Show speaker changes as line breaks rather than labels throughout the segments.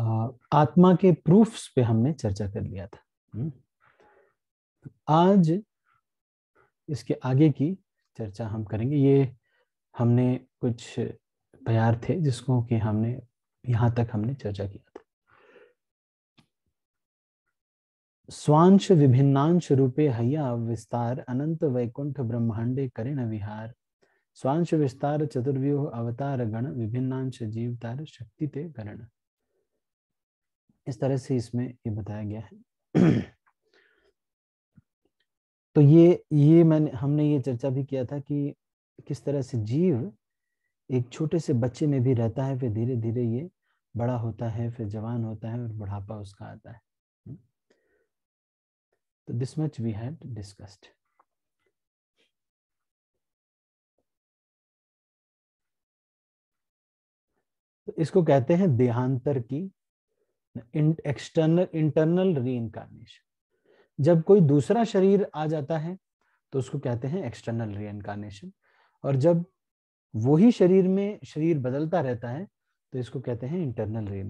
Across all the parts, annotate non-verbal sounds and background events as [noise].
आत्मा के प्रूफ्स
पे हमने चर्चा कर लिया था हम्म। आज इसके आगे की चर्चा हम करेंगे ये हमने कुछ प्यार थे जिसको कि हमने यहाँ तक हमने चर्चा किया था स्वांश विभिन्नांश रूपे हया विस्तार अनंत वैकुंठ ब्रह्मांडे करेण विहार स्वांश विस्तार चतुर्व्यूह अवतार गण विभिन्नांश जीवतार शक्ति ते करण इस तरह से इसमें ये बताया गया है [clears throat] तो ये ये मैंने हमने ये चर्चा भी किया था कि किस तरह से जीव एक छोटे से बच्चे में भी रहता है फिर धीरे धीरे ये बड़ा होता है फिर जवान होता है और बुढ़ापा उसका आता है हम्म। तो this much we had discussed तो इसको कहते हैं देहांतर की एक्सटर्नल इंटरनल री जब कोई दूसरा शरीर आ जाता है तो उसको कहते हैं एक्सटर्नल री और जब वही शरीर में शरीर बदलता रहता है तो इसको कहते हैं इंटरनल री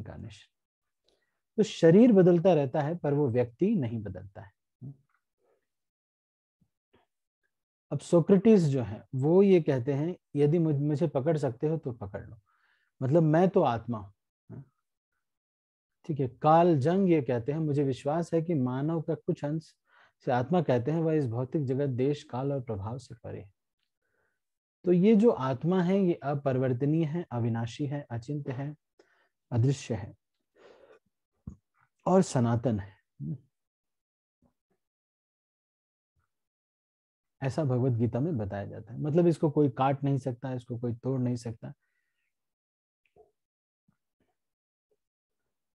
तो शरीर बदलता रहता है पर वो व्यक्ति नहीं बदलता है अब सोक्रेटिस जो है वो ये कहते हैं यदि मुझे पकड़ सकते हो तो पकड़ लो मतलब मैं तो आत्मा हूं ठीक है काल जंग ये कहते हैं मुझे विश्वास है कि मानव का कुछ अंश से आत्मा कहते हैं वह इस भौतिक जगत देश काल और प्रभाव से परे तो ये जो आत्मा है ये अपरिवर्तनीय है अविनाशी है अचिंत है अदृश्य है और सनातन है ऐसा भगवत गीता में बताया जाता है मतलब इसको कोई काट नहीं सकता इसको कोई तोड़ नहीं सकता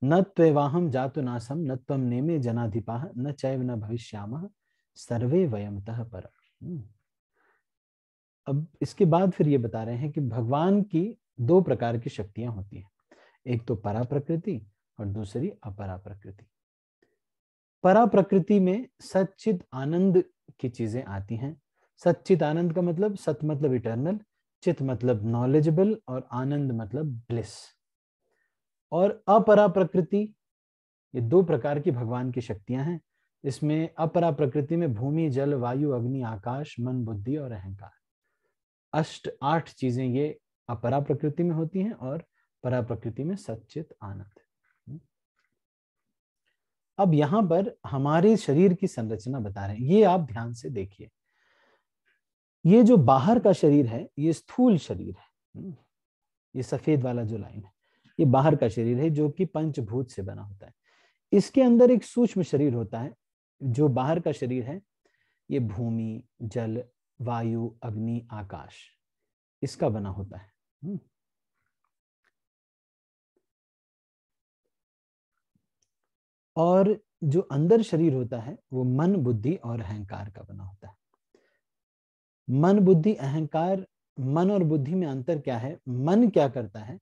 नत्वेवाहम जातु नासम न तम नेमे जनाधिपा न चैव न भविष्याम सर्वे वयमतः पर हम्म। अब इसके बाद फिर ये बता रहे हैं कि भगवान की दो प्रकार की शक्तियां होती हैं एक तो परा प्रकृति और दूसरी अपरा प्रकृति परा प्रकृति में सचित आनंद की चीजें आती हैं सचित आनंद का मतलब सत मतलब इटर्नल चित मतलब नॉलेजेबल और आनंद मतलब ब्लिस और अपरा प्रकृति ये दो प्रकार की भगवान की शक्तियां हैं इसमें अपरा प्रकृति में भूमि जल वायु अग्नि आकाश मन बुद्धि और अहंकार अष्ट आठ चीजें ये अपरा प्रकृति में होती हैं और परा प्रकृति में सचित आनंद हम्म। अब यहां पर हमारे शरीर की संरचना बता रहे हैं ये आप ध्यान से देखिए ये जो बाहर का शरीर है ये स्थूल शरीर है हम्म। ये सफेद वाला जो लाइन है ये बाहर का शरीर है जो कि पंचभूत से बना होता है इसके अंदर एक सूक्ष्म शरीर होता है जो बाहर का शरीर है ये भूमि जल वायु अग्नि आकाश इसका बना होता है हम्म। और जो अंदर शरीर होता है वो मन बुद्धि और अहंकार का बना होता है मन बुद्धि अहंकार मन और बुद्धि में अंतर क्या है मन क्या करता है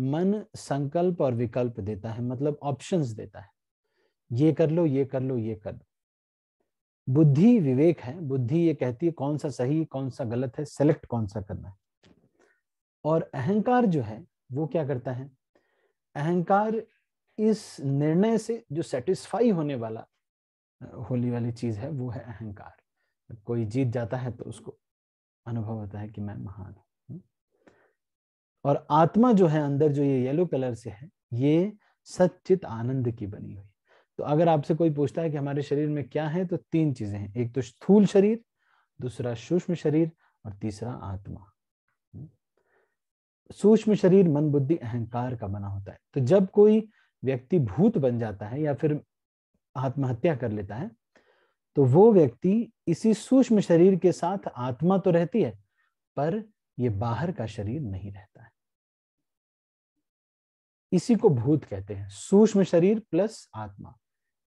मन संकल्प और विकल्प देता है मतलब ऑप्शंस देता है ये कर लो ये कर लो ये कर लो बुद्धि विवेक है बुद्धि ये कहती है कौन सा सही कौन सा गलत है सेलेक्ट कौन सा करना है और अहंकार जो है वो क्या करता है अहंकार इस निर्णय से जो सेटिस्फाई होने वाला होली वाली चीज है वो है अहंकार कोई जीत जाता है तो उसको अनुभव होता है कि मैं महान हूं और आत्मा जो है अंदर जो ये येलो कलर से है ये सचित आनंद की बनी हुई तो अगर आपसे कोई पूछता है कि हमारे शरीर में क्या है तो तीन चीजें हैं एक तो स्थूल शरीर दूसरा सूक्ष्म शरीर और तीसरा आत्मा सूक्ष्म शरीर मन बुद्धि अहंकार का बना होता है तो जब कोई व्यक्ति भूत बन जाता है या फिर आत्महत्या कर लेता है तो वो व्यक्ति इसी सूक्ष्म शरीर के साथ आत्मा तो रहती है पर ये बाहर का शरीर नहीं रहता है इसी को भूत कहते हैं सूक्ष्म शरीर प्लस आत्मा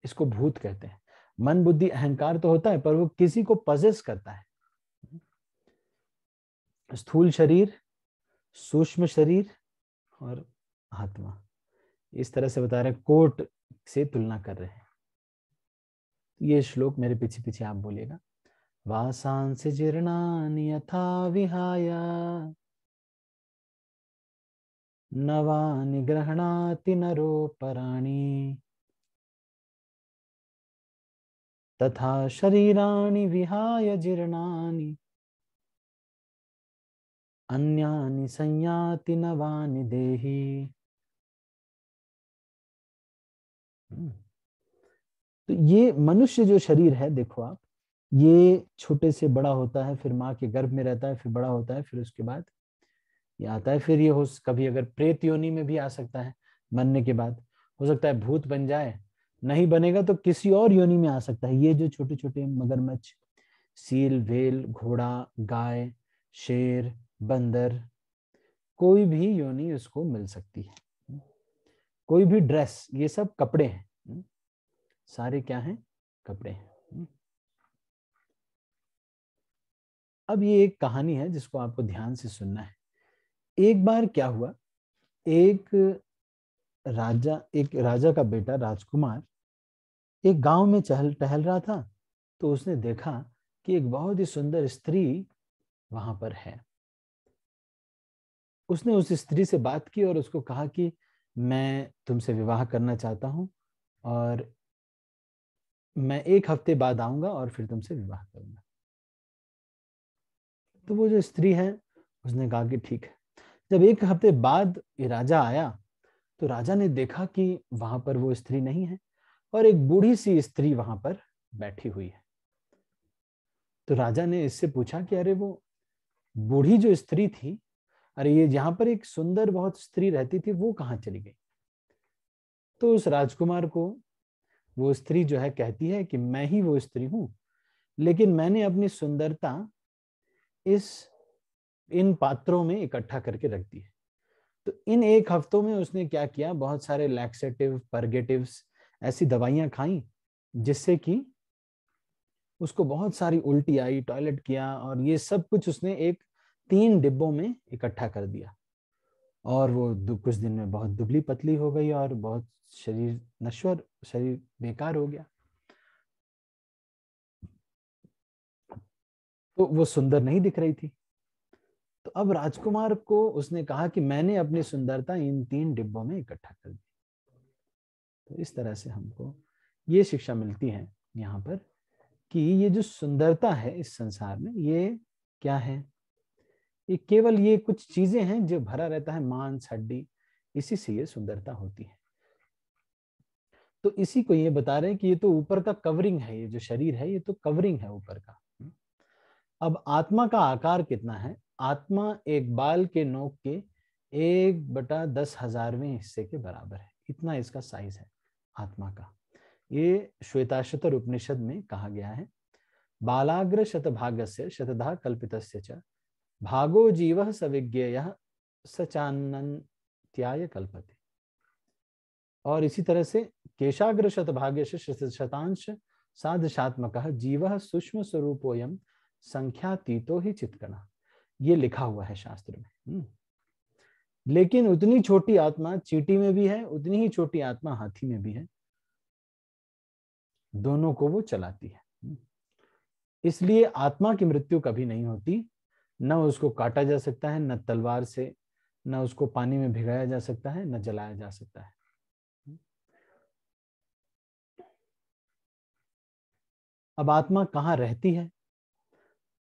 इसको भूत कहते हैं मन बुद्धि अहंकार तो होता है पर वो किसी को पजेस करता है स्थूल शरीर सूक्ष्म शरीर और आत्मा इस तरह से बता रहे कोट से तुलना कर रहे हैं ये श्लोक मेरे पीछे पीछे आप बोलेगा वासांस जीर्णान यथा विहाया न वा नरो पराणि तथा शरीराणि विहाय
जीर्णानि अन्यानि संयाति
नवानि देहि हम्म। तो ये मनुष्य जो शरीर है देखो आप ये छोटे से बड़ा होता है फिर माँ के गर्भ में रहता है फिर बड़ा होता है फिर उसके बाद ये आता है फिर ये हो कभी अगर प्रेत योनि में भी आ सकता है मरने के बाद हो सकता है भूत बन जाए नहीं बनेगा तो किसी और योनि में आ सकता है ये जो छोटे छोटे मगरमच्छ सील वेल घोड़ा गाय शेर बंदर कोई भी योनि उसको मिल सकती है कोई भी ड्रेस ये सब कपड़े हैं सारे क्या हैं कपड़े हैं अब ये एक कहानी है जिसको आपको ध्यान से सुनना है एक बार क्या हुआ एक राजा एक राजा का बेटा राजकुमार एक गांव में चहल टहल रहा था तो उसने देखा कि एक बहुत ही सुंदर स्त्री वहां पर है उसने उस स्त्री से बात की और उसको कहा कि मैं तुमसे विवाह करना चाहता हूं और मैं एक हफ्ते बाद आऊंगा और फिर तुमसे विवाह करूंगा तो वो जो स्त्री है उसने कहा कि ठीक है जब एक हफ्ते बाद ये राजा आया तो राजा ने देखा कि वहां पर वो स्त्री नहीं है और एक बूढ़ी सी स्त्री वहां पर बैठी हुई है तो राजा ने इससे पूछा कि अरे वो बूढ़ी जो स्त्री थी अरे ये जहां पर एक सुंदर बहुत स्त्री रहती थी वो कहाँ चली गई तो उस राजकुमार को वो स्त्री जो है कहती है कि मैं ही वो स्त्री हूं लेकिन मैंने अपनी सुंदरता इस इन पात्रों में इकट्ठा करके रख दिए तो इन एक हफ्तों में उसने क्या किया बहुत सारे लैक्सेटिव परगेटिव ऐसी दवाइयां खाई जिससे कि उसको बहुत सारी उल्टी आई टॉयलेट किया और ये सब कुछ उसने एक तीन डिब्बों में इकट्ठा कर दिया और वो कुछ दिन में बहुत दुबली पतली हो गई और बहुत शरीर नश्वर शरीर बेकार हो गया तो वो सुंदर नहीं दिख रही थी तो अब राजकुमार को उसने कहा कि मैंने अपनी सुंदरता इन तीन डिब्बों में इकट्ठा कर दी तो इस तरह से हमको ये शिक्षा मिलती है यहाँ पर कि ये जो सुंदरता है इस संसार में ये क्या है ये केवल ये कुछ चीजें हैं जो भरा रहता है मांस हड्डी इसी से ये सुंदरता होती है तो इसी को ये बता रहे हैं कि ये तो ऊपर का कवरिंग है ये जो शरीर है ये तो कवरिंग है ऊपर का अब आत्मा का आकार कितना है आत्मा एक बाल के नोक के एक बटा दस हजारवें हिस्से के बराबर है इतना इसका साइज है आत्मा का ये श्वेताशतर उपनिषद में कहा गया है बालाग्र शतभाग से शतधा कल्पित भागो जीव सविज्ञेय सचान्याय कल्पते और इसी तरह से केशाग्र शतभाग्य से शतांश साधशात्मक जीव सूक्ष्म स्वरूपोयम तीतो ही चित्कना ये लिखा हुआ है शास्त्र में हम्म। लेकिन उतनी छोटी आत्मा चीटी में भी है उतनी ही छोटी आत्मा हाथी में भी है दोनों को वो चलाती है हम्म। इसलिए आत्मा की मृत्यु कभी नहीं होती न उसको काटा जा सकता है न तलवार से न उसको पानी में भिगाया जा सकता है न जलाया जा सकता है अब आत्मा कहाँ रहती है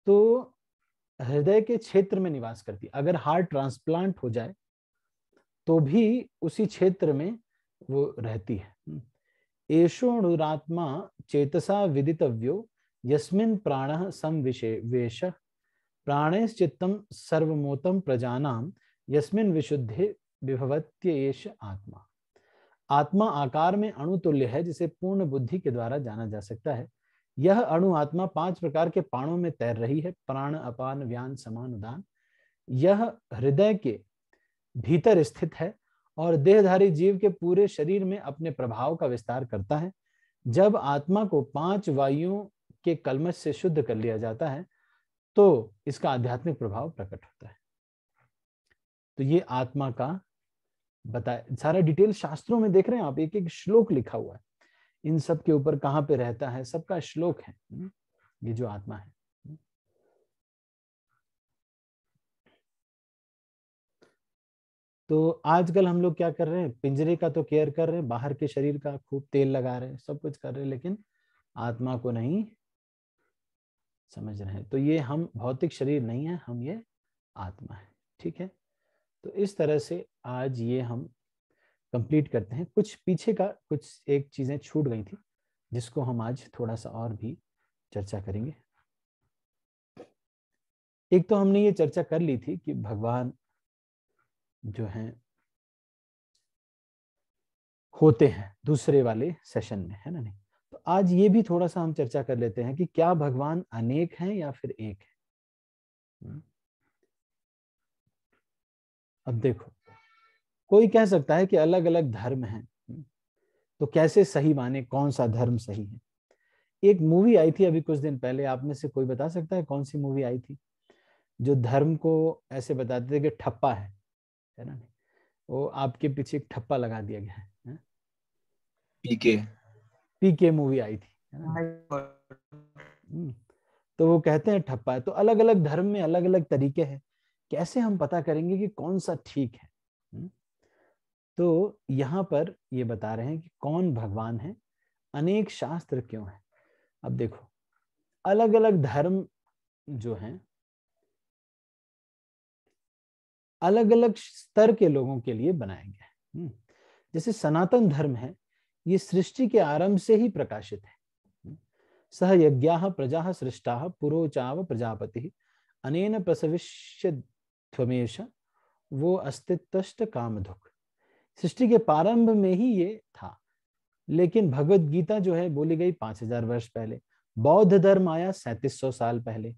तो हृदय के क्षेत्र में निवास करती है अगर हार्ट ट्रांसप्लांट हो जाए तो भी उसी क्षेत्र में वो रहती है एशोणुरात्मा चेतसा विदितव्यो यस्मिन प्राण संविशेष प्राणेश्चित्तम सर्वमोतम प्रजानाम यस्मिन विशुद्धे विभवत्येष आत्मा आत्मा आकार में अणुतुल्य है जिसे पूर्ण बुद्धि के द्वारा जाना जा सकता है यह अणु आत्मा पांच प्रकार के प्राणों में तैर रही है प्राण अपान व्यान समान उदान यह हृदय के भीतर स्थित है और देहधारी जीव के पूरे शरीर में अपने प्रभाव का विस्तार करता है जब आत्मा को पांच वायुओं के कलमश से शुद्ध कर लिया जाता है तो इसका आध्यात्मिक प्रभाव प्रकट होता है तो ये आत्मा का बताया सारा डिटेल शास्त्रों में देख रहे हैं आप एक एक श्लोक लिखा हुआ है इन सब के ऊपर कहाँ पे रहता है सबका श्लोक है हम्म, ये जो आत्मा है तो आजकल हम लोग क्या कर रहे हैं पिंजरे का तो केयर कर रहे हैं बाहर के शरीर का खूब तेल लगा रहे हैं सब कुछ कर रहे हैं लेकिन आत्मा को नहीं समझ रहे हैं तो ये हम भौतिक शरीर नहीं है हम ये आत्मा है ठीक है तो इस तरह से आज ये हम कंप्लीट करते हैं कुछ पीछे का कुछ एक चीज़ें छूट गई थी जिसको हम आज थोड़ा सा और भी चर्चा करेंगे एक तो हमने ये चर्चा कर ली थी कि भगवान जो हैं होते हैं दूसरे वाले सेशन में है ना नहीं तो आज ये भी थोड़ा सा हम चर्चा कर लेते हैं कि क्या भगवान अनेक हैं या फिर एक है हम्म। अब देखो कोई कह सकता है कि अलग अलग धर्म हैं तो कैसे सही माने कौन सा धर्म सही है एक मूवी आई थी अभी कुछ दिन पहले आप में से कोई बता सकता है कौन सी मूवी आई थी जो धर्म को ऐसे बताते थे कि ठप्पा है है ना वो आपके पीछे एक ठप्पा लगा दिया गया है, है? पीके पीके मूवी आई थी है ना हम्म, तो वो कहते हैं ठप्पा है तो अलग अलग धर्म में अलग अलग तरीके हैं कैसे हम पता करेंगे कि कौन सा ठीक है तो यहाँ पर ये बता रहे हैं कि कौन भगवान है अनेक शास्त्र क्यों है अब देखो अलग अलग धर्म जो हैं अलग अलग स्तर के लोगों के लिए बनाए गए हैं हम्म, जैसे सनातन धर्म है ये सृष्टि के आरंभ से ही प्रकाशित है हम्म, सह यज्ञा प्रजा सृष्टा पुरोचाव प्रजापति अनेन प्रसविष्य वो अस्तित्व कामधुक सृष्टि के प्रारंभ में ही ये था लेकिन भगवत गीता जो है बोली गई पांच हजार वर्ष पहले बौद्ध धर्म आया सैतीस सौ साल पहले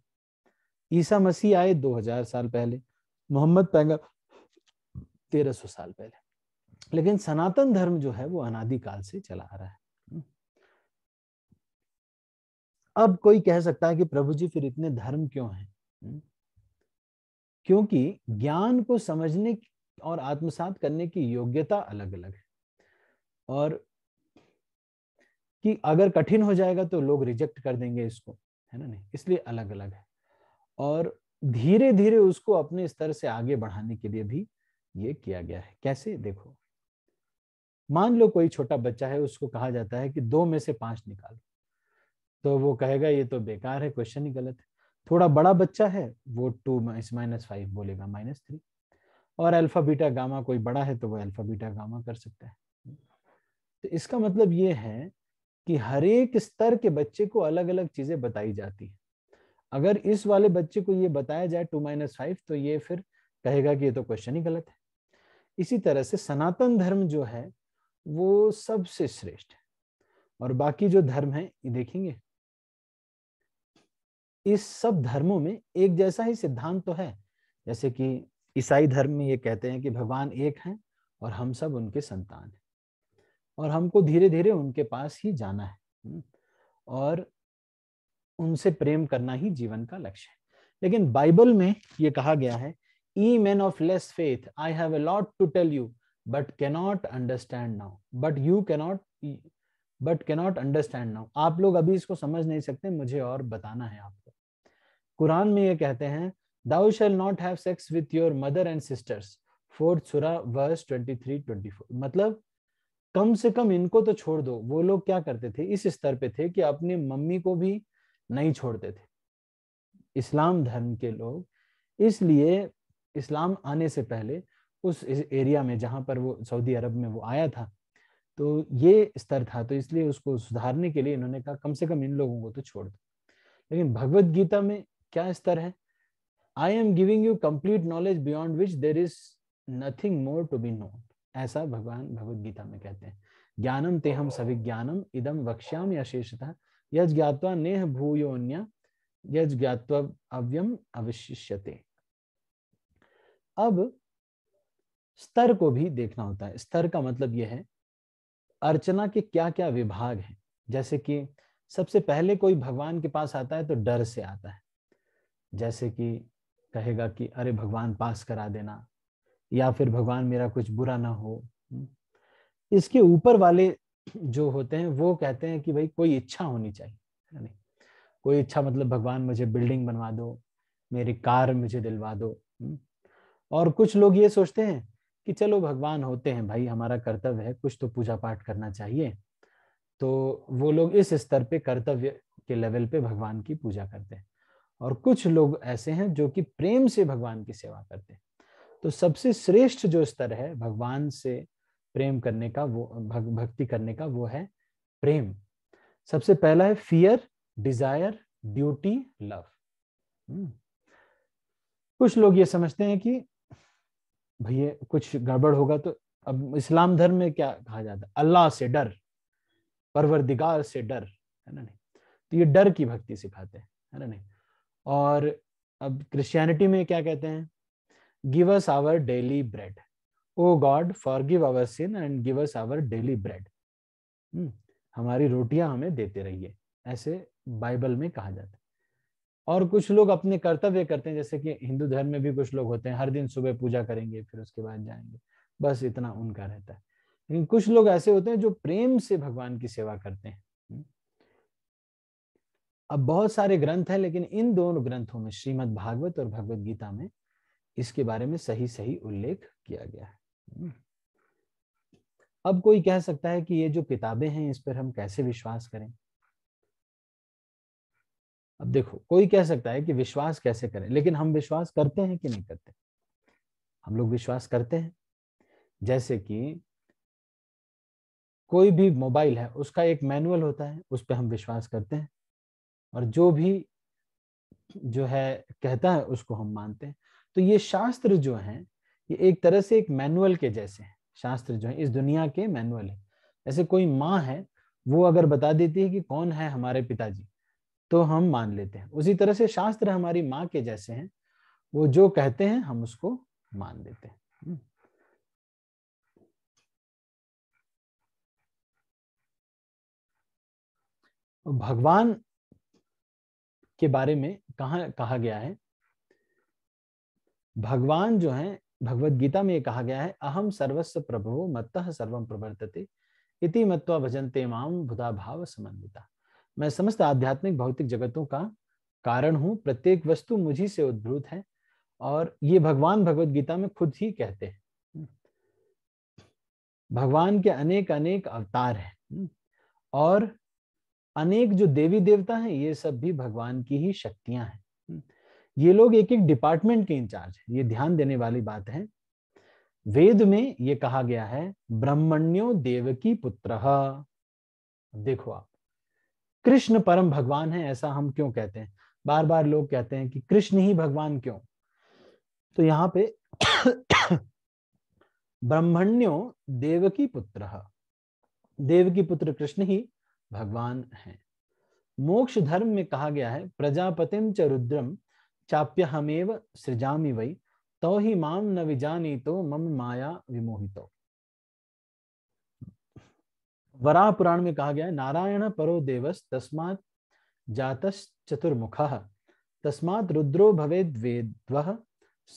ईसा मसीह आए दो हजार साल पहले मोहम्मद पैगम तेरह सौ साल पहले लेकिन सनातन धर्म जो है वो अनादिकाल से चला आ रहा है अब कोई कह सकता है कि प्रभु जी फिर इतने धर्म क्यों हैं क्योंकि ज्ञान को समझने और आत्मसात करने की योग्यता अलग अलग है और कि अगर कठिन हो जाएगा तो लोग रिजेक्ट कर देंगे इसको है ना नहीं इसलिए अलग अलग है और धीरे धीरे उसको अपने स्तर से आगे बढ़ाने के लिए भी ये किया गया है कैसे देखो मान लो कोई छोटा बच्चा है उसको कहा जाता है कि दो में से पांच निकालो तो वो कहेगा ये तो बेकार है क्वेश्चन ही गलत है थोड़ा बड़ा बच्चा है वो टू माइनस फाइव बोलेगा माइनस थ्री और अल्फा बीटा गामा कोई बड़ा है तो वह अल्फा बीटा गामा कर सकता है तो इसका मतलब ये है कि हर एक स्तर के बच्चे को अलग अलग चीजें बताई जाती है अगर इस वाले बच्चे को ये बताया जाए टू माइनस फाइव तो ये फिर कहेगा कि ये तो क्वेश्चन ही गलत है इसी तरह से सनातन धर्म जो है वो सबसे श्रेष्ठ है और बाकी जो धर्म है ये देखेंगे इस सब धर्मों में एक जैसा ही सिद्धांत तो है जैसे कि ईसाई धर्म में ये कहते हैं कि भगवान एक हैं और हम सब उनके संतान हैं और हमको धीरे धीरे उनके पास ही जाना है हम्म, और उनसे प्रेम करना ही जीवन का लक्ष्य है लेकिन बाइबल में ये कहा गया है ye man of less faith I have a lot to tell you but cannot understand now but you cannot but cannot understand now आप लोग अभी इसको समझ नहीं सकते मुझे और बताना है आपको कुरान में ये कहते हैं thou shall not have sex with your mother and sisters fourth सुरा वर्स 23 24 मतलब कम से कम इनको तो छोड़ दो वो लोग क्या करते थे इस स्तर पे थे कि अपने मम्मी को भी नहीं छोड़ते थे इस्लाम धर्म के लोग इसलिए इस्लाम आने से पहले उस एरिया में जहां पर वो सऊदी अरब में वो आया था तो ये स्तर था तो इसलिए उसको सुधारने के लिए इन्होंने कहा कम से कम इन लोगों को तो छोड़ दो लेकिन भगवत गीता में क्या स्तर है I am giving you complete knowledge beyond which there is nothing more to be known ऐसा भगवान भगवत गीता में कहते हैं ज्ञानम तेहम सभी ज्ञानम इदम वक्ष्याम यशेषता यज ज्ञातवा नेह भूयोन्य यज ज्ञातव अव्यम अवशिष्यते अब स्तर को भी देखना होता है स्तर का मतलब यह है अर्चना के क्या क्या विभाग हैं जैसे कि सबसे पहले कोई भगवान के पास आता है तो डर से आता है जैसे कि कहेगा कि अरे भगवान पास करा देना या फिर भगवान मेरा कुछ बुरा ना हो हम्म। इसके ऊपर वाले जो होते हैं वो कहते हैं कि भाई कोई इच्छा होनी चाहिए कोई इच्छा मतलब भगवान मुझे बिल्डिंग बनवा दो मेरी कार मुझे दिलवा दो हम्म। और कुछ लोग ये सोचते हैं कि चलो भगवान होते हैं भाई हमारा कर्तव्य है कुछ तो पूजा पाठ करना चाहिए तो वो लोग इस स्तर पे कर्तव्य के लेवल पे भगवान की पूजा करते हैं और कुछ लोग ऐसे हैं जो कि प्रेम से भगवान की सेवा करते हैं तो सबसे श्रेष्ठ जो स्तर है भगवान से प्रेम करने का वो भग, भक्ति करने का वो है प्रेम सबसे पहला है फियर डिजायर ड्यूटी लव कुछ लोग ये समझते हैं कि भैया कुछ गड़बड़ होगा तो अब इस्लाम धर्म में क्या कहा जाता है अल्लाह से डर परवरदिगार से डर है ना नहीं तो ये डर की भक्ति सिखाते हैं है ना नहीं और अब क्रिश्चियनिटी में क्या कहते हैं give us our daily bread O God forgive our sin and give us our daily bread हमारी रोटियां हमें देते रहिए ऐसे बाइबल में कहा जाता है और कुछ लोग अपने कर्तव्य करते हैं जैसे कि हिंदू धर्म में भी कुछ लोग होते हैं हर दिन सुबह पूजा करेंगे फिर उसके बाद जाएंगे बस इतना उनका रहता है लेकिन कुछ लोग ऐसे होते हैं जो प्रेम से भगवान की सेवा करते हैं अब बहुत सारे ग्रंथ हैं लेकिन इन दोनों ग्रंथों में श्रीमद् भागवत और भगवत गीता में इसके बारे में सही सही उल्लेख किया गया है हम्म। अब कोई कह सकता है कि ये जो किताबें हैं इस पर हम कैसे विश्वास करें अब देखो कोई कह सकता है कि विश्वास कैसे करें लेकिन हम विश्वास करते हैं कि नहीं करते हम लोग विश्वास करते हैं जैसे कि कोई भी मोबाइल है उसका एक मैनुअल होता है उस पर हम विश्वास करते हैं और जो भी जो है कहता है उसको हम मानते हैं तो ये शास्त्र जो हैं ये एक तरह से एक मैनुअल के जैसे हैं शास्त्र जो है इस दुनिया के मैनुअल है जैसे कोई माँ है वो अगर बता देती है कि कौन है हमारे पिताजी तो हम मान लेते हैं उसी तरह से शास्त्र हमारी माँ के जैसे हैं वो जो कहते हैं हम उसको मान लेते हैं हम्म। भगवान के बारे में कहा कहा गया है भगवान जो है भगवत गीता में कहा गया है अहम सर्वस्व प्रभु मत सर्वम प्रवर्तते इति मत्वा भजनते माम बुधा भाव समन्विता मैं समस्त आध्यात्मिक भौतिक जगतों का कारण हूँ प्रत्येक वस्तु मुझी से उद्भूत है और ये भगवान भगवत गीता में खुद ही कहते हैं भगवान के अनेक अनेक अवतार हैं और अनेक जो देवी देवता हैं ये सब भी भगवान की ही शक्तियां हैं हम्म, ये लोग एक एक डिपार्टमेंट के इंचार्ज हैं ये ध्यान देने वाली बात है वेद में ये कहा गया है ब्रह्मण्यो देव की पुत्र देखो आप कृष्ण परम भगवान है ऐसा हम क्यों कहते हैं बार बार लोग कहते हैं कि कृष्ण ही भगवान क्यों तो यहाँ पे [coughs] ब्रह्मण्यो देव की पुत्र देव की पुत्र कृष्ण ही भगवान हैं मोक्ष धर्म में कहा गया है प्रजापतिम च रुद्रम चाप्य हमेव सृजामी वै तो ही माम न विजानी तो मम माया विमोहितो वराह पुराण में कहा गया है नारायण परो देवस तस्मात जातस चतुर्मुख तस्मात रुद्रो भवेद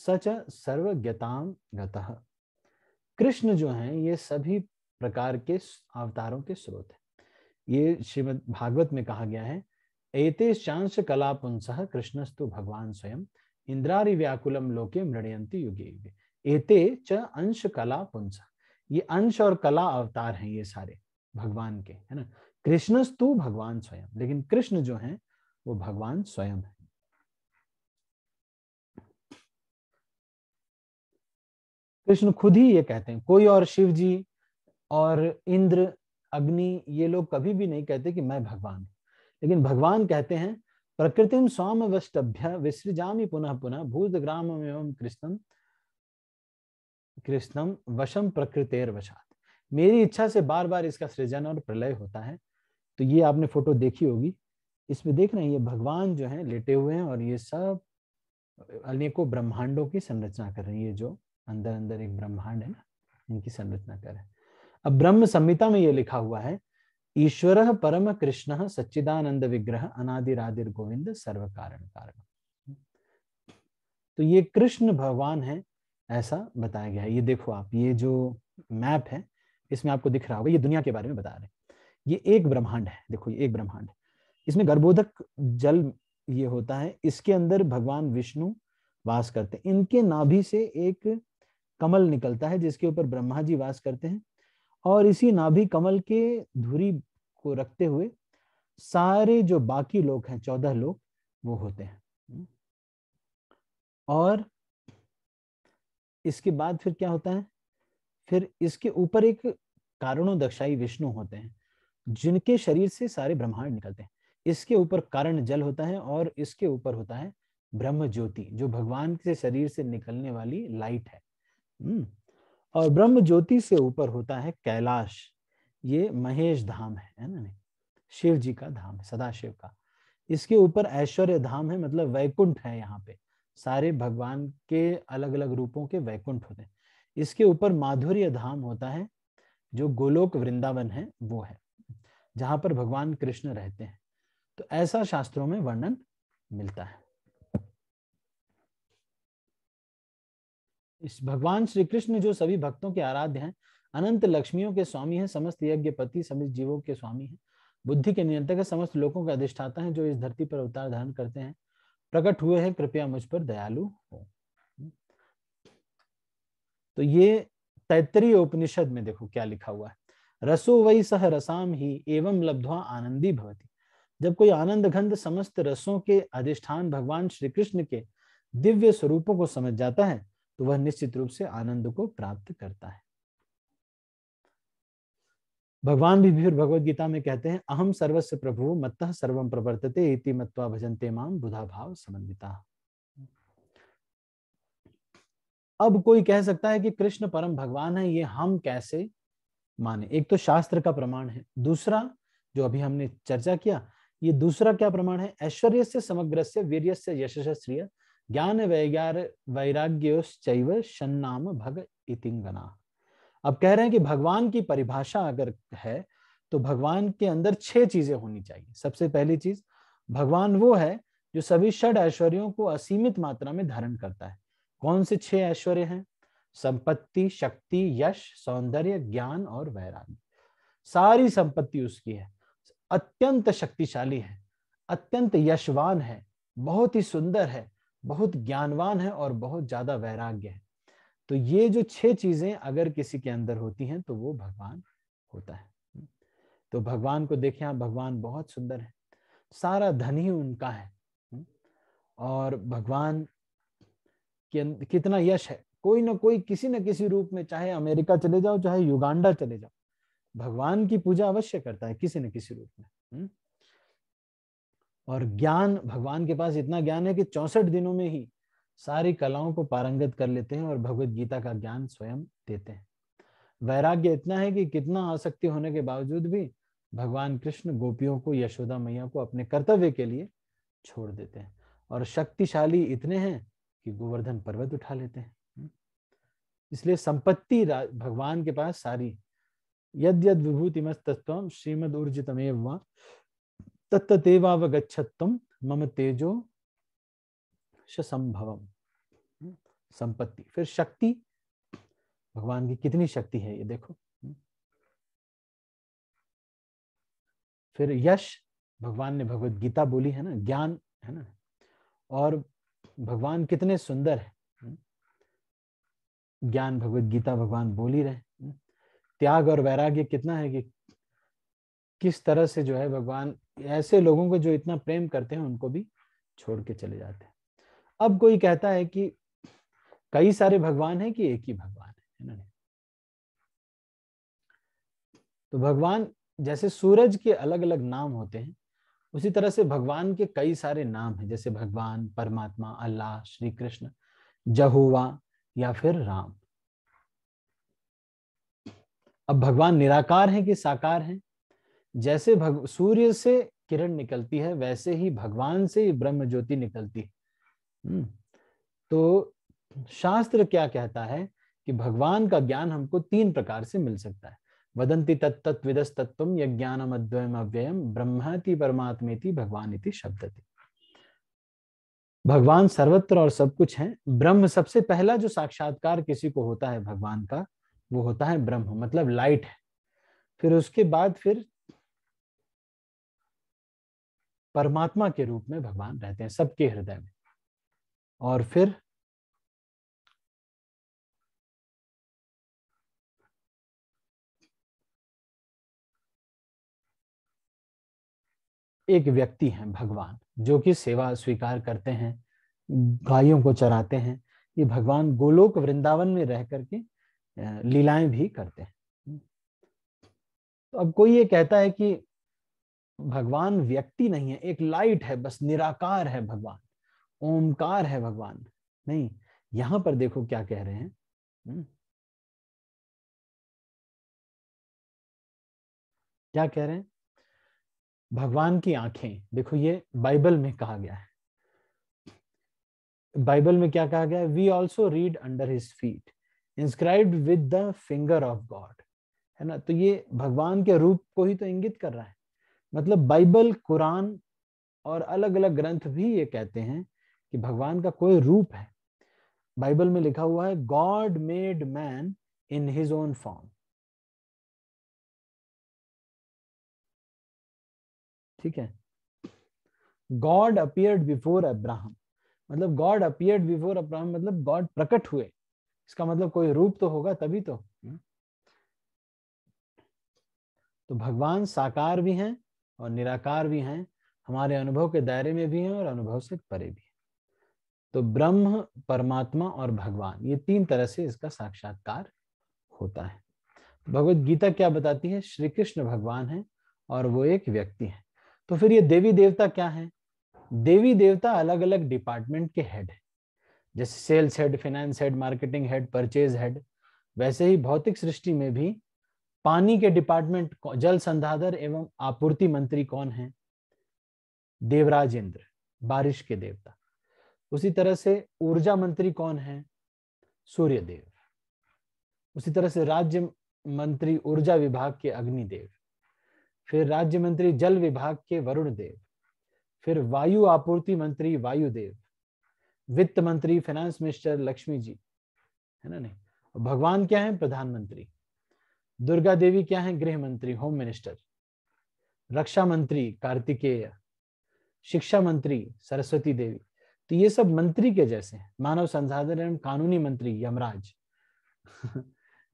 सच सर्वज्ञताम गतः कृष्ण जो हैं ये सभी प्रकार के अवतारों के स्रोत ये श्रीमद भागवत में कहा गया है एते शांश कला पुंसः कृष्णस्तु भगवान स्वयं इंद्रारि व्याकुलम लोके मृणयंती युगे युगे एते च अंश कला पुंस ये अंश और कला अवतार हैं ये सारे भगवान के है ना कृष्णस्तु भगवान स्वयं लेकिन कृष्ण जो है वो भगवान स्वयं है कृष्ण खुद ही ये कहते हैं कोई और शिव जी और इंद्र अग्नि ये लोग कभी भी नहीं कहते कि मैं भगवान लेकिन भगवान कहते हैं प्रकृतिम स्वाम वस्तभ्य विसृजामी पुनः पुनः भूत ग्राम एवं कृष्णम कृष्णम वशम प्रकृतेर वशात मेरी इच्छा से बार बार इसका सृजन और प्रलय होता है तो ये आपने फोटो देखी होगी इसमें देख रहे हैं ये भगवान जो है लेटे हुए हैं और ये सब अनेकों ब्रह्मांडों की संरचना कर रहे हैं ये जो अंदर अंदर एक ब्रह्मांड है ना इनकी संरचना कर रहे हैं अब ब्रह्म संहिता में ये लिखा हुआ है ईश्वर परम कृष्ण सच्चिदानंद विग्रह अनादिरादिर गोविंद सर्व कारण कारण तो ये कृष्ण भगवान है ऐसा बताया गया है ये देखो आप ये जो मैप है इसमें आपको दिख रहा होगा ये दुनिया के बारे में बता रहे हैं ये एक ब्रह्मांड है देखो ये एक ब्रह्मांड इसमें गर्भोधक जल ये होता है इसके अंदर भगवान विष्णु वास करते हैं इनके नाभि से एक कमल निकलता है जिसके ऊपर ब्रह्मा जी वास करते हैं और इसी नाभि कमल के धुरी को रखते हुए सारे जो बाकी लोग हैं चौदह लोग वो होते हैं हम्म। और इसके बाद फिर क्या होता है फिर इसके ऊपर एक दक्षाई विष्णु होते हैं जिनके शरीर से सारे ब्रह्मांड निकलते हैं इसके ऊपर कारण जल होता है और इसके ऊपर होता है ब्रह्म ज्योति जो भगवान के शरीर से निकलने वाली लाइट है हम्म। और ब्रह्म ज्योति से ऊपर होता है कैलाश ये महेश धाम है है ना शिव जी का धाम है सदाशिव का इसके ऊपर ऐश्वर्य धाम है मतलब वैकुंठ है यहाँ पे सारे भगवान के अलग अलग रूपों के वैकुंठ होते हैं इसके ऊपर माधुर्य धाम होता है जो गोलोक वृंदावन है वो है जहां पर भगवान कृष्ण रहते हैं तो ऐसा शास्त्रों में वर्णन मिलता है इस भगवान श्री कृष्ण जो सभी भक्तों के आराध्य हैं अनंत लक्ष्मियों के स्वामी हैं समस्त यज्ञ पति समस्त जीवों के स्वामी हैं बुद्धि के नियंत्रक है समस्त लोगों के अधिष्ठाता है जो इस धरती पर अवतार धारण करते हैं प्रकट हुए हैं कृपया मुझ पर दयालु हो तो ये तैतरीय उपनिषद में देखो क्या लिखा हुआ है रसो वही सह रसाम ही एवं लब्धवा आनंदी भवती जब कोई आनंद घंध समस्त रसों के अधिष्ठान भगवान श्री कृष्ण के दिव्य स्वरूपों को समझ जाता है तो वह निश्चित रूप से आनंद को प्राप्त करता है भगवान भी फिर भगवत गीता में कहते हैं अहम सर्वस्व प्रभु मत सर्व प्रवर्तते इति मत्वा भजनते माम बुधा भाव समन्विता अब कोई कह सकता है कि कृष्ण परम भगवान है ये हम कैसे माने एक तो शास्त्र का प्रमाण है दूसरा जो अभी हमने चर्चा किया ये दूसरा क्या प्रमाण है ऐश्वर्य से समग्र से वीर से यशस्व ज्ञान वैगार वैराग्योश्चैव शन्नाम भग इतिंगना अब कह रहे हैं कि भगवान की परिभाषा अगर है तो भगवान के अंदर छह चीजें होनी चाहिए सबसे पहली चीज भगवान वो है जो सभी षड ऐश्वर्यों को असीमित मात्रा में धारण करता है कौन से छह ऐश्वर्य हैं संपत्ति शक्ति यश सौंदर्य ज्ञान और वैराग्य सारी संपत्ति उसकी है अत्यंत शक्तिशाली है अत्यंत यशवान है बहुत ही सुंदर है बहुत ज्ञानवान है और बहुत ज्यादा वैराग्य है तो ये जो छह चीजें अगर किसी के अंदर होती हैं तो वो भगवान होता है तो भगवान को देखें आप भगवान बहुत सुंदर है सारा धन ही उनका है और भगवान के अं-, कितना यश है कोई ना कोई किसी न किसी रूप में चाहे अमेरिका चले जाओ चाहे युगांडा चले जाओ भगवान की पूजा अवश्य करता है किसी न किसी रूप में और ज्ञान भगवान के पास इतना ज्ञान है कि चौसठ दिनों में ही सारी कलाओं को पारंगत कर लेते हैं और भगवत गीता का ज्ञान स्वयं देते हैं वैराग्य इतना है कि कितना आसक्ति होने के बावजूद भी भगवान कृष्ण गोपियों को यशोदा मैया को अपने कर्तव्य के लिए छोड़ देते हैं और शक्तिशाली इतने हैं कि गोवर्धन पर्वत उठा लेते हैं हम्म। इसलिए संपत्ति भगवान के पास सारी यद यद विभूतिमस्तत्व श्रीमद ऊर्जितमेव तत्तवावगछत्वम मम तेजो संभव
हम्म,
संपत्ति फिर शक्ति भगवान की कितनी शक्ति है ये देखो हम्म, फिर यश भगवान ने भगवत गीता बोली है ना ज्ञान है ना और भगवान कितने सुंदर है हम्म, ज्ञान भगवत गीता भगवान बोल ही रहे त्याग और वैराग्य कितना है कि किस तरह से जो है भगवान ऐसे लोगों को जो इतना प्रेम करते हैं उनको भी छोड़ के चले जाते हैं अब कोई कहता है कि कई सारे भगवान हैं कि एक ही भगवान है ना तो भगवान जैसे सूरज के अलग अलग नाम होते हैं उसी तरह से भगवान के कई सारे नाम हैं जैसे भगवान परमात्मा अल्लाह श्री कृष्ण जहुआ या फिर राम अब भगवान निराकार हैं कि साकार हैं जैसे भग, सूर्य से किरण निकलती है वैसे ही भगवान से ब्रह्म ज्योति निकलती है हम्म, तो शास्त्र क्या कहता है कि भगवान का ज्ञान हमको तीन प्रकार से मिल सकता है वदंती तत्तत्विदस तत्व अद्वयम अव्ययम ब्रह्मति थी भगवान इति शब्द भगवान सर्वत्र और सब कुछ है ब्रह्म सबसे पहला जो साक्षात्कार किसी को होता है भगवान का वो होता है ब्रह्म मतलब लाइट है फिर उसके बाद फिर परमात्मा के रूप में भगवान रहते हैं सबके हृदय में और फिर एक व्यक्ति हैं भगवान जो कि सेवा स्वीकार करते हैं गायों को चराते हैं ये भगवान गोलोक वृंदावन में रह करके लीलाएं भी करते हैं तो अब कोई ये कहता है कि भगवान व्यक्ति नहीं है एक लाइट है बस निराकार है भगवान ओमकार है भगवान नहीं यहां पर देखो क्या कह रहे हैं हम्म। क्या कह रहे हैं भगवान की आंखें देखो ये बाइबल में कहा गया है बाइबल में क्या कहा गया है we also read under his feet inscribe with the finger of God है ना तो ये भगवान के रूप को ही तो इंगित कर रहा है मतलब बाइबल कुरान और अलग अलग ग्रंथ भी ये कहते हैं कि भगवान का कोई रूप है बाइबल में लिखा हुआ है God made man in
his own form
ठीक है गॉड अपियर्ड बिफोर अब्राहम मतलब गॉड अपियर्ड बिफोर अब्राहम मतलब गॉड प्रकट हुए इसका मतलब कोई रूप तो होगा तभी तो तो भगवान साकार भी हैं और निराकार भी हैं हमारे अनुभव के दायरे में भी हैं और अनुभव से परे भी हैं तो ब्रह्म परमात्मा और भगवान ये तीन तरह से इसका साक्षात्कार होता है भगवत गीता क्या बताती है श्री कृष्ण भगवान है और वो एक व्यक्ति है तो फिर ये देवी देवता क्या है देवी देवता अलग अलग डिपार्टमेंट के हेड है जैसे sales head finance head marketing head purchase head वैसे ही भौतिक सृष्टि में भी पानी के डिपार्टमेंट जल संधाधर एवं आपूर्ति मंत्री कौन है देवराज इंद्र बारिश के देवता उसी तरह से ऊर्जा मंत्री कौन है सूर्यदेव उसी तरह से राज्य मंत्री ऊर्जा विभाग के अग्निदेव फिर राज्य मंत्री जल विभाग के वरुण देव फिर वायु आपूर्ति मंत्री वायुदेव वित्त मंत्री फाइनेंस मिनिस्टर लक्ष्मी जी है ना नहीं भगवान क्या है प्रधानमंत्री दुर्गा देवी क्या है गृह मंत्री होम मिनिस्टर रक्षा मंत्री कार्तिकेय शिक्षा मंत्री सरस्वती देवी तो ये सब मंत्री के जैसे हैं मानव संसाधन एवं कानूनी मंत्री यमराज [laughs]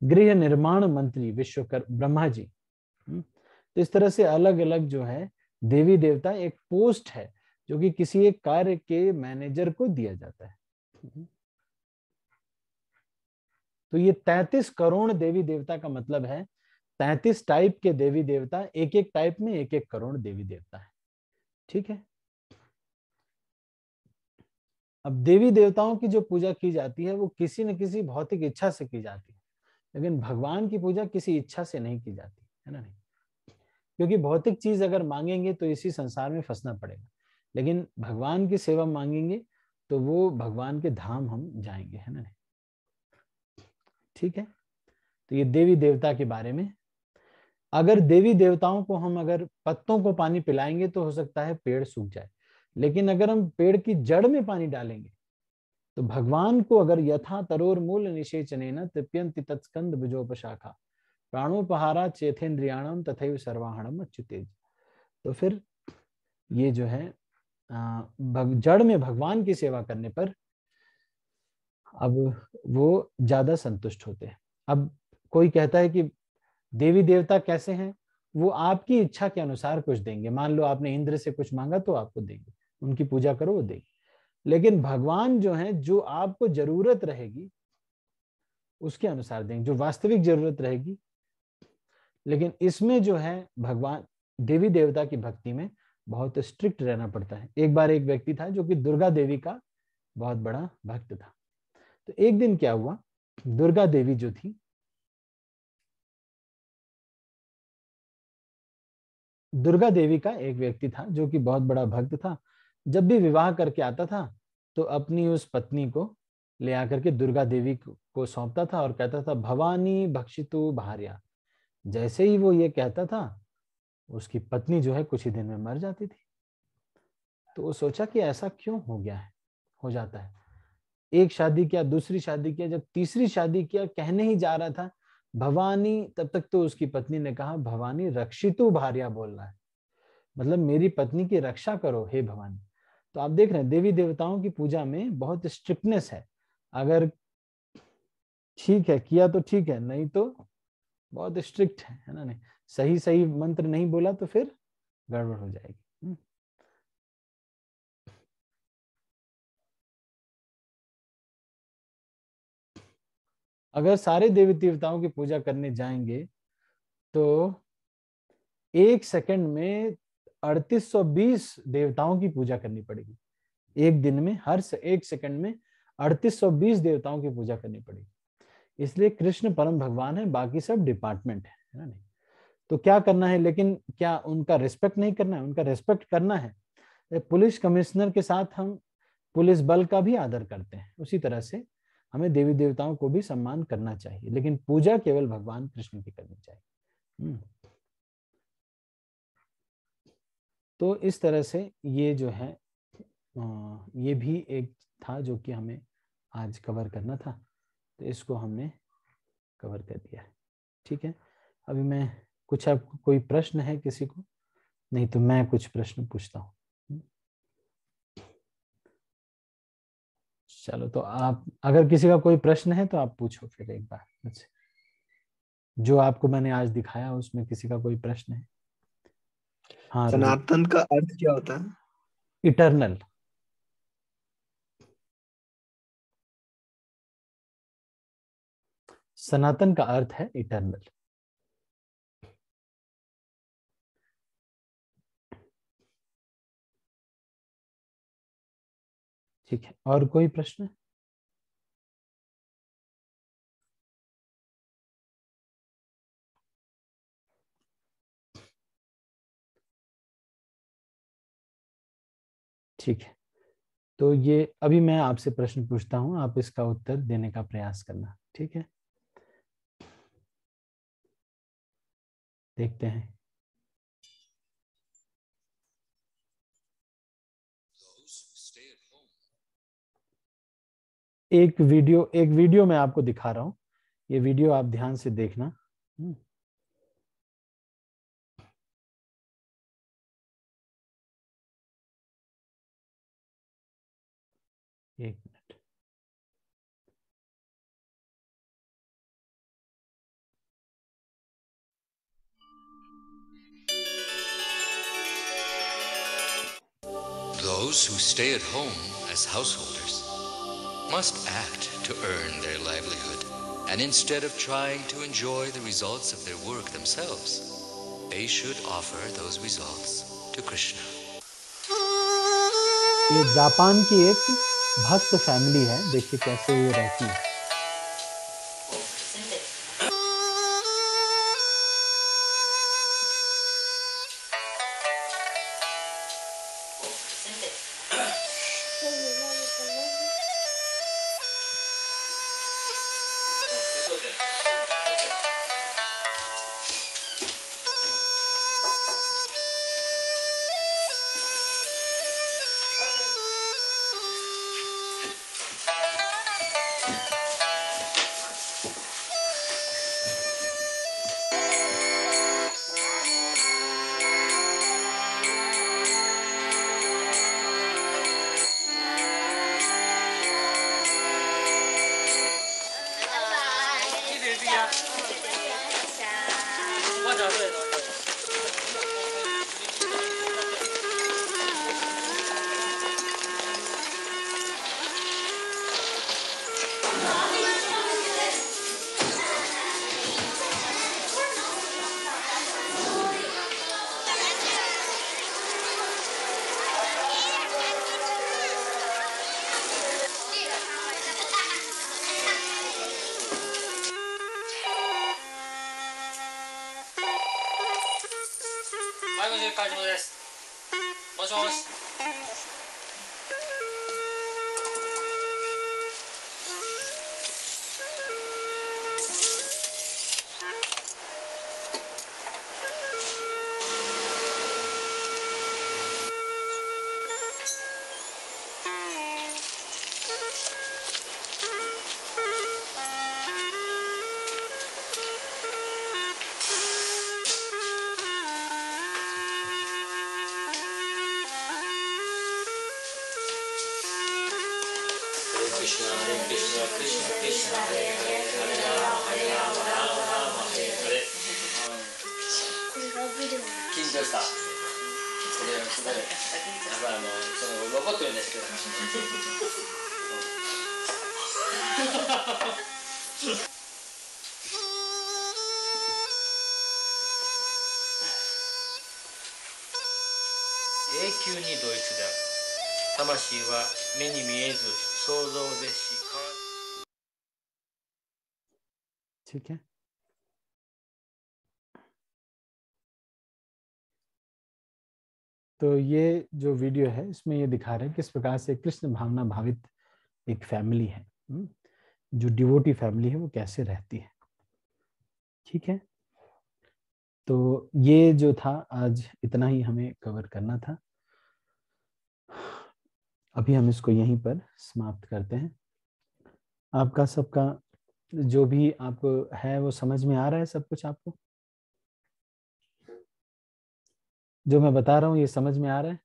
गृह निर्माण मंत्री विश्वकर ब्रह्मा जी हम्म? तो इस तरह से अलग अलग जो है देवी देवता एक पोस्ट है जो कि किसी एक कार्य के मैनेजर को दिया जाता है हम्म। तो ये तैतीस करोड़ देवी देवता का मतलब है तैतीस टाइप के देवी देवता एक एक टाइप में एक एक करोड़ देवी देवता है ठीक है अब देवी देवताओं की जो पूजा की जाती है वो किसी न किसी भौतिक इच्छा से की जाती है लेकिन भगवान की पूजा किसी इच्छा से नहीं की जाती है ना नहीं क्योंकि भौतिक चीज अगर मांगेंगे तो इसी संसार में फंसना पड़ेगा लेकिन भगवान की सेवा मांगेंगे तो वो भगवान के धाम हम जाएंगे है ना नहीं ठीक है तो ये देवी देवता के बारे में अगर देवी देवताओं को हम अगर पत्तों को पानी पिलाएंगे तो हो सकता है पेड़ सूख जाए लेकिन अगर हम पेड़ की जड़ में पानी डालेंगे तो भगवान को अगर यथा तरोर मूल निषेचने न तृप्यंति तत्स्कंद प्राणोपहारा चेथेन्द्रियाणम तथे सर्वाहणम अच्युतेज तो फिर ये जो है जड़ में भगवान की सेवा करने पर अब वो ज्यादा संतुष्ट होते हैं अब कोई कहता है कि देवी देवता कैसे हैं वो आपकी इच्छा के अनुसार कुछ देंगे मान लो आपने इंद्र से कुछ मांगा तो आपको देंगे उनकी पूजा करो वो देंगे लेकिन भगवान जो है जो आपको जरूरत रहेगी उसके अनुसार देंगे जो वास्तविक जरूरत रहेगी लेकिन इसमें जो है भगवान देवी देवता की भक्ति में बहुत स्ट्रिक्ट रहना पड़ता है एक बार एक व्यक्ति था जो कि दुर्गा देवी का बहुत बड़ा भक्त था तो एक दिन क्या हुआ दुर्गा देवी जो थी
दुर्गा देवी का
एक व्यक्ति था जो कि बहुत बड़ा भक्त था जब भी विवाह करके आता था तो अपनी उस पत्नी को ले आकर के दुर्गा देवी को सौंपता था और कहता था भवानी भक्षितु भार्या जैसे ही वो ये कहता था उसकी पत्नी जो है कुछ ही दिन में मर जाती थी तो वो सोचा कि ऐसा क्यों हो गया है हो जाता है एक शादी किया दूसरी शादी किया जब तीसरी शादी किया कहने ही जा रहा था भवानी तब तक तो उसकी पत्नी ने कहा भवानी रक्षितु भार्या बोल रहा है मतलब मेरी पत्नी की रक्षा करो हे भवानी तो आप देख रहे हैं देवी देवताओं की पूजा में बहुत स्ट्रिक्टनेस है अगर ठीक है किया तो ठीक है नहीं तो बहुत स्ट्रिक्ट है है ना नहीं सही सही मंत्र नहीं बोला तो फिर गड़बड़ हो जाएगी अगर सारे देवी देवताओं की पूजा करने जाएंगे तो एक सेकंड में 3820 देवताओं की पूजा करनी पड़ेगी एक दिन में हर से, एक सेकंड में 3820 देवताओं की पूजा करनी पड़ेगी इसलिए कृष्ण परम भगवान है बाकी सब डिपार्टमेंट है है ना नहीं तो क्या करना है लेकिन क्या उनका रिस्पेक्ट नहीं करना है उनका रिस्पेक्ट करना है पुलिस कमिश्नर के साथ हम पुलिस बल का भी आदर करते हैं उसी तरह से हमें देवी देवताओं को भी सम्मान करना चाहिए लेकिन पूजा केवल भगवान कृष्ण की करनी चाहिए हम्म। तो इस तरह से ये जो है ये भी एक था जो कि हमें आज कवर करना था तो इसको हमने कवर कर दिया ठीक है अभी मैं कुछ आपको कोई प्रश्न है किसी को नहीं तो मैं कुछ प्रश्न पूछता हूँ चलो तो आप अगर किसी का कोई प्रश्न है तो आप पूछो फिर एक बार मुझसे जो आपको मैंने आज दिखाया उसमें किसी का कोई प्रश्न है हाँ तो सनातन
का अर्थ क्या होता है इटरनल सनातन का अर्थ है इटरनल ठीक है और कोई प्रश्न
ठीक है तो ये अभी मैं आपसे प्रश्न पूछता हूं आप इसका उत्तर देने का प्रयास करना ठीक है देखते हैं एक वीडियो एक वीडियो मैं आपको दिखा रहा हूं ये वीडियो आप ध्यान से देखना
हम्म। एक minute Those who stay at home as householders must act to earn their livelihood, and instead of trying to enjoy the results of their work themselves, they should offer those results
to Krishna. ये Japan की एक भक्त family है देखिए कैसे ये रहती है 前の会場ですもしもし दिखा रहे हैं किस प्रकार से कृष्ण भावना भावित एक फैमिली है हम्म, जो डिवोटी फैमिली है वो कैसे रहती है ठीक है तो ये जो था आज इतना ही हमें कवर करना था अभी हम इसको यहीं पर समाप्त करते हैं आपका सबका जो भी आपको है वो समझ में आ रहा है सब कुछ आपको जो मैं बता रहा हूँ ये समझ में आ रहा है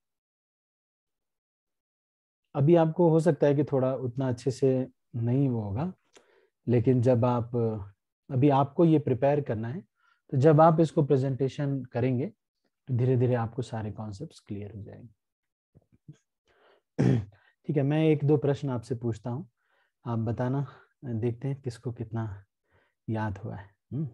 अभी आपको हो सकता है कि थोड़ा उतना अच्छे से नहीं वो होगा लेकिन जब आप अभी आपको ये प्रिपेयर करना है तो जब आप इसको प्रेजेंटेशन करेंगे तो धीरे धीरे आपको सारे कॉन्सेप्ट क्लियर हो जाएंगे ठीक है मैं एक दो प्रश्न आपसे पूछता हूँ आप बताना देखते हैं किसको कितना याद हुआ है हुँ? हम्म।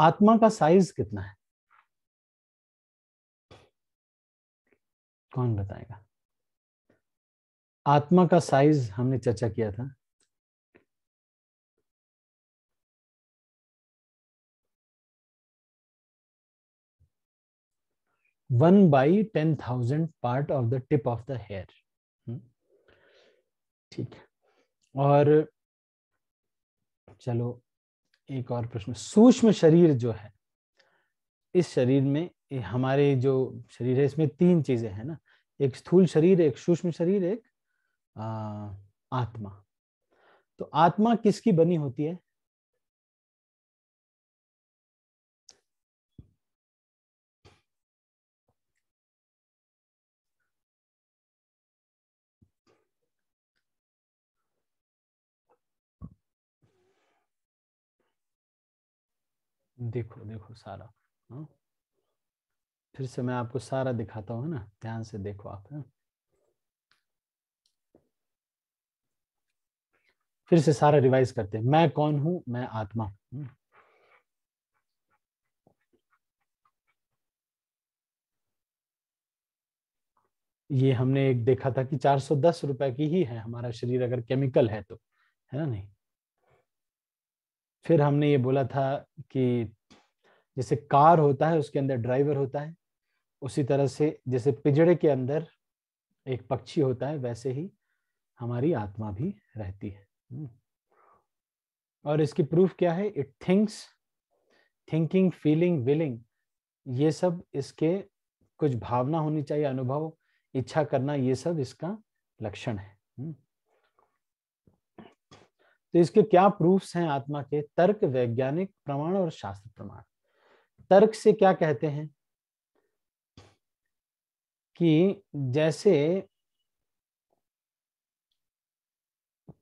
आत्मा का साइज कितना है कौन बताएगा आत्मा का साइज हमने चर्चा किया था one
by ten thousand part of the tip of the hair ठीक है और चलो एक और प्रश्न सूक्ष्म शरीर जो है इस शरीर में हमारे जो शरीर है इसमें तीन चीजें हैं ना एक स्थूल शरीर एक सूक्ष्म शरीर एक आ, आत्मा तो आत्मा किसकी बनी होती है देखो देखो सारा हाँ। फिर से मैं आपको सारा दिखाता हूँ ना ध्यान से देखो आप है हाँ। फिर से सारा रिवाइज करते हैं मैं कौन हूं मैं आत्मा हूं हाँ। ये हमने एक देखा था कि 410 रुपए की ही है हमारा शरीर अगर केमिकल है तो है ना नहीं फिर हमने ये बोला था कि जैसे कार होता है उसके अंदर ड्राइवर होता है उसी तरह से जैसे पिजड़े के अंदर एक पक्षी होता है वैसे ही हमारी आत्मा भी रहती है हम्म। और इसकी प्रूफ क्या है it thinks thinking feeling willing ये सब इसके कुछ भावना होनी चाहिए अनुभव इच्छा करना ये सब इसका लक्षण है तो इसके क्या प्रूफ्स हैं आत्मा के तर्क वैज्ञानिक प्रमाण और शास्त्र प्रमाण तर्क से क्या कहते हैं कि जैसे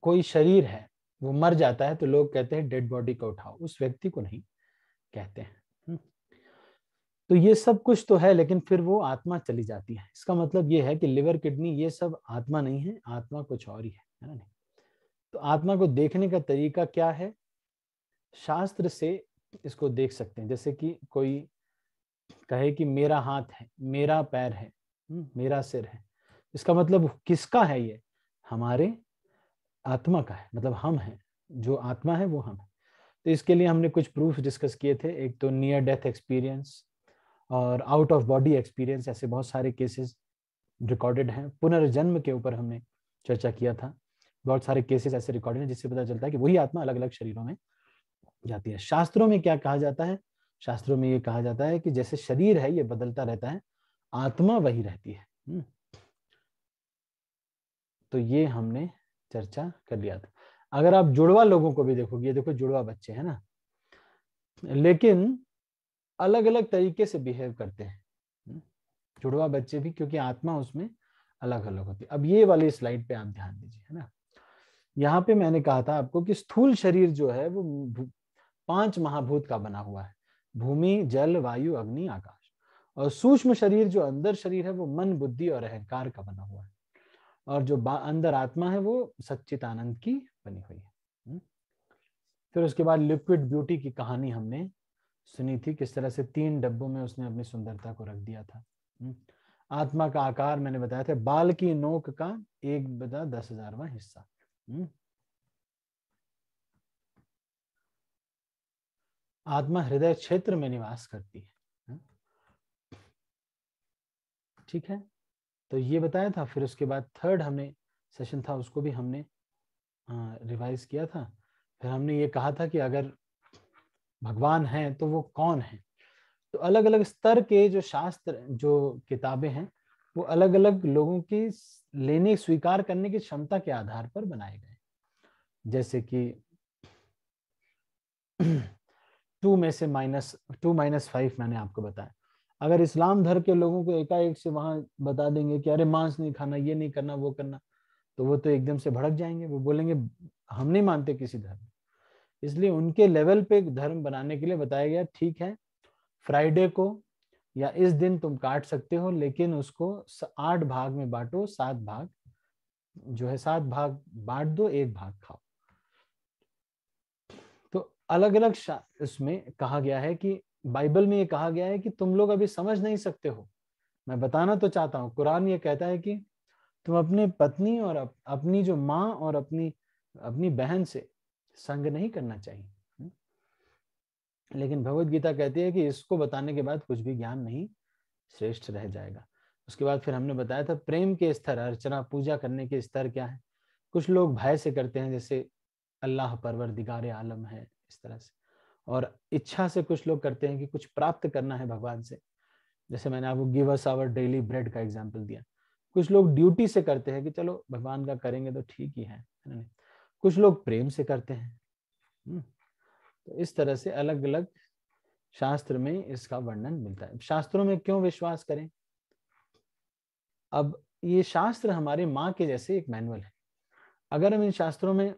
कोई शरीर है वो मर जाता है तो लोग कहते हैं डेड बॉडी को उठाओ उस व्यक्ति को नहीं कहते हैं हम्म। तो ये सब कुछ तो है लेकिन फिर वो आत्मा चली जाती है इसका मतलब ये है कि लिवर किडनी ये सब आत्मा नहीं है आत्मा कुछ और ही है है ना नहीं तो आत्मा को देखने का तरीका क्या है शास्त्र से इसको देख सकते हैं जैसे कि कोई कहे कि मेरा हाथ है मेरा पैर है हम्म, मेरा सिर है इसका मतलब किसका है ये हमारे आत्मा का है मतलब हम हैं जो आत्मा है वो हम है तो इसके लिए हमने कुछ प्रूफ डिस्कस किए थे एक तो नियर डेथ एक्सपीरियंस और आउट ऑफ बॉडी एक्सपीरियंस ऐसे बहुत सारे केसेस रिकॉर्डेड हैं पुनर्जन्म के ऊपर हमने चर्चा किया था बहुत सारे केसेस ऐसे रिकॉर्डेड हैं जिससे पता चलता है कि वही आत्मा अलग अलग शरीरों में जाती है शास्त्रों में क्या कहा जाता है शास्त्रों में ये कहा जाता है कि जैसे शरीर है ये बदलता रहता है आत्मा वही रहती है हम्म। तो ये हमने चर्चा कर लिया था अगर आप जुड़वा लोगों को भी देखोगे ये देखो जुड़वा बच्चे है ना लेकिन अलग अलग तरीके से बिहेव करते हैं हम्म। जुड़वा बच्चे भी क्योंकि आत्मा उसमें अलग अलग होती है अब ये वाली स्लाइड पे आप ध्यान दीजिए है ना यहाँ पे मैंने कहा था आपको कि स्थूल शरीर जो है वो पांच महाभूत का बना हुआ है भूमि जल वायु अग्नि आकाश और सूक्ष्म शरीर जो अंदर शरीर है वो मन बुद्धि और अहंकार का बना हुआ है और जो अंदर आत्मा है वो सच्चित आनंद की बनी हुई है हम्म। फिर उसके बाद लिक्विड ब्यूटी की कहानी हमने सुनी थी किस तरह से तीन डब्बों में उसने अपनी सुंदरता को रख दिया था हम्म। आत्मा का आकार मैंने बताया था बाल की नोक का एक बदा दस हजारवा हिस्सा हम्म। आत्मा हृदय क्षेत्र में निवास करती है हाँ। ठीक है तो ये बताया था फिर उसके बाद थर्ड हमने सेशन था उसको भी हमने रिवाइज किया था फिर हमने ये कहा था कि अगर भगवान है तो वो कौन है तो अलग अलग स्तर के जो शास्त्र जो किताबें हैं वो अलग अलग लोगों की लेने स्वीकार करने की क्षमता के आधार पर बनाए गए जैसे कि [clears throat] टू में से माइनस टू माइनस फाइव मैंने आपको बताया अगर इस्लाम धर्म के लोगों को एकाएक से वहां बता देंगे कि अरे मांस नहीं खाना ये नहीं करना वो करना तो वो तो एकदम से भड़क जाएंगे वो बोलेंगे हम नहीं मानते किसी धर्म इसलिए उनके लेवल पे धर्म बनाने के लिए बताया गया ठीक है फ्राइडे को या इस दिन तुम काट सकते हो लेकिन उसको आठ भाग में बांटो सात भाग जो है सात भाग बांट दो एक भाग खाओ तो अलग अलग उसमें कहा गया है कि बाइबल में ये कहा गया है कि तुम लोग अभी समझ नहीं सकते हो मैं बताना तो चाहता हूँ कुरान ये कहता है कि तुम अपने पत्नी और अप, अपनी जो माँ और अपनी अपनी बहन से संग नहीं करना चाहिए लेकिन भगवत गीता कहती है कि इसको बताने के बाद कुछ भी ज्ञान नहीं श्रेष्ठ रह जाएगा उसके बाद फिर हमने बताया था प्रेम के स्तर अर्चना पूजा करने के स्तर क्या है कुछ लोग भय से करते हैं जैसे अल्लाह परवर दिगार आलम है इस तरह से और इच्छा से कुछ लोग करते हैं कि कुछ प्राप्त करना है भगवान से जैसे मैंने आपको give us our daily bread का एग्जाम्पल दिया कुछ लोग ड्यूटी से करते हैं कि चलो भगवान का करेंगे तो ठीक ही है कुछ लोग प्रेम से करते हैं हम्म। तो इस तरह से अलग अलग शास्त्र में इसका वर्णन मिलता है शास्त्रों में क्यों विश्वास करें अब ये शास्त्र हमारे माँ के जैसे एक मैनुअल है अगर हम इन शास्त्रों में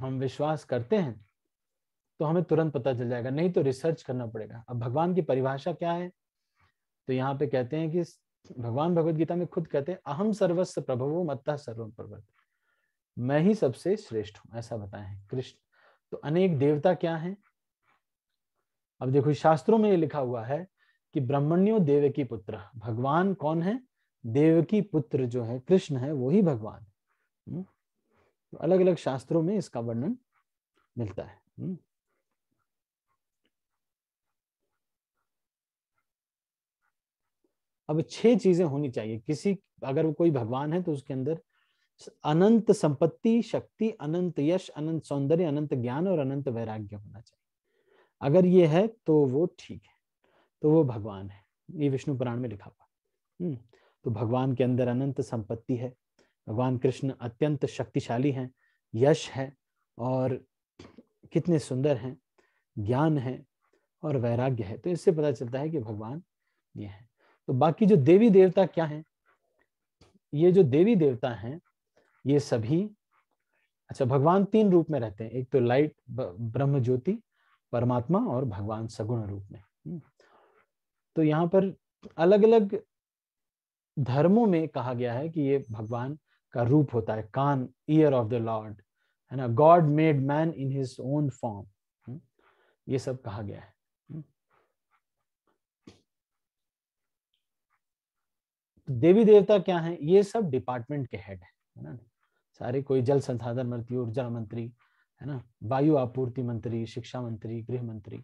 हम विश्वास करते हैं तो हमें तुरंत पता चल जाएगा नहीं तो रिसर्च करना पड़ेगा अब भगवान की परिभाषा क्या है तो यहाँ पे कहते हैं कि भगवान भगवत गीता में खुद कहते हैं अहम सर्वस्व प्रभव मत्ता सर्व प्रवत मैं ही सबसे श्रेष्ठ हूं ऐसा बताए कृष्ण तो अनेक देवता क्या हैं अब देखो शास्त्रों में ये लिखा हुआ है कि ब्राह्मण्यो देवकी पुत्र भगवान कौन है देवकी पुत्र जो है कृष्ण है वो ही भगवान है हम्म? तो अलग अलग शास्त्रों में इसका वर्णन मिलता है हम्म? अब छह चीजें होनी चाहिए किसी अगर वो कोई भगवान है तो उसके अंदर अनंत संपत्ति शक्ति अनंत यश अनंत सौंदर्य अनंत ज्ञान और अनंत वैराग्य होना चाहिए अगर ये है तो वो ठीक है तो वो भगवान है ये विष्णु पुराण में लिखा हुआ हम्म, तो भगवान के अंदर अनंत संपत्ति है भगवान कृष्ण अत्यंत शक्तिशाली हैं यश है और कितने सुंदर हैं ज्ञान है और वैराग्य है तो इससे पता चलता है कि भगवान ये है तो बाकी जो देवी देवता क्या है ये जो देवी देवता हैं ये सभी अच्छा भगवान तीन रूप में रहते हैं एक तो लाइट ब्रह्म ज्योति परमात्मा और भगवान सगुण रूप में हम्म। तो यहाँ पर अलग अलग धर्मों में कहा गया है कि ये भगवान का रूप होता है कान ईयर ऑफ द लॉर्ड है ना God made man in his own form ये सब कहा गया है हम्म। देवी देवता क्या है ये सब डिपार्टमेंट के हेड है ना सारे कोई जल संसाधन मंत्री ऊर्जा मंत्री है ना वायु आपूर्ति मंत्री शिक्षा मंत्री गृह मंत्री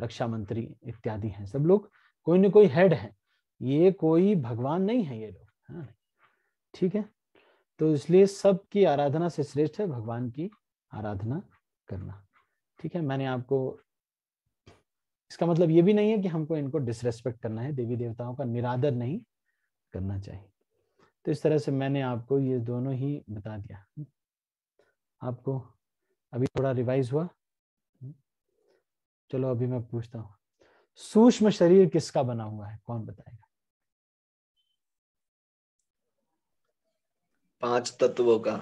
रक्षा मंत्री इत्यादि हैं सब लोग कोई ना कोई हेड है ये कोई भगवान नहीं है ये लोग ठीक है तो इसलिए सबकी आराधना से श्रेष्ठ है भगवान की आराधना करना ठीक है मैंने आपको इसका मतलब ये भी नहीं है कि हमको इनको डिसरेस्पेक्ट करना है देवी देवताओं का निरादर नहीं करना चाहिए तो इस तरह से मैंने आपको ये दोनों ही बता दिया आपको अभी थोड़ा रिवाइज हुआ चलो अभी मैं पूछता हूँ सूक्ष्म शरीर किसका बना हुआ है कौन बताएगा पांच तत्वों का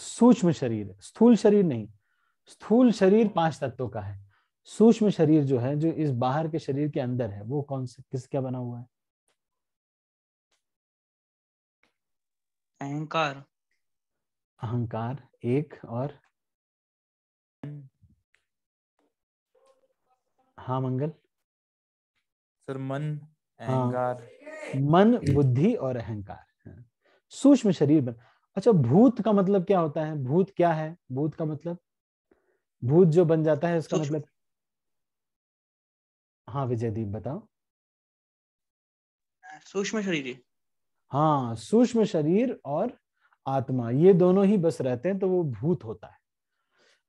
सूक्ष्म शरीर स्थूल शरीर नहीं स्थूल शरीर पांच तत्वों का है सूक्ष्म शरीर जो है जो इस बाहर के शरीर के अंदर है वो कौन से किसका बना हुआ है
अहंकार
अहंकार एक और हाँ मंगल
सर मन हाँ। अहंकार
हाँ, मन बुद्धि और अहंकार हाँ। सूक्ष्म शरीर बन अच्छा भूत का मतलब क्या होता है भूत क्या है भूत का मतलब भूत जो बन जाता है उसका मतलब हाँ विजयदीप बताओ सूक्ष्म शरीर हाँ सूक्ष्म शरीर और आत्मा ये दोनों ही बस रहते हैं तो वो भूत होता है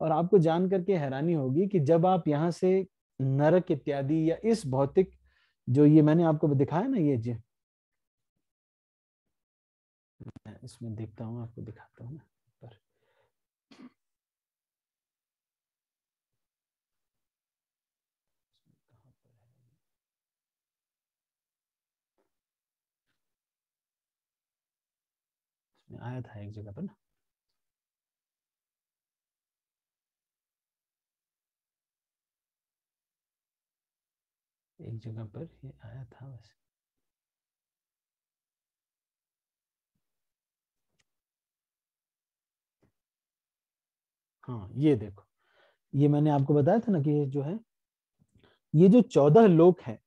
और आपको जान करके हैरानी होगी कि जब आप यहाँ से नरक इत्यादि या इस भौतिक जो ये मैंने आपको दिखाया ना ये जी इसमें देखता हूँ आपको दिखाता हूँ आया था एक जगह पर ना
एक जगह पर ये आया था बस
हाँ ये देखो ये मैंने आपको बताया था ना कि ये जो है ये जो चौदह लोक है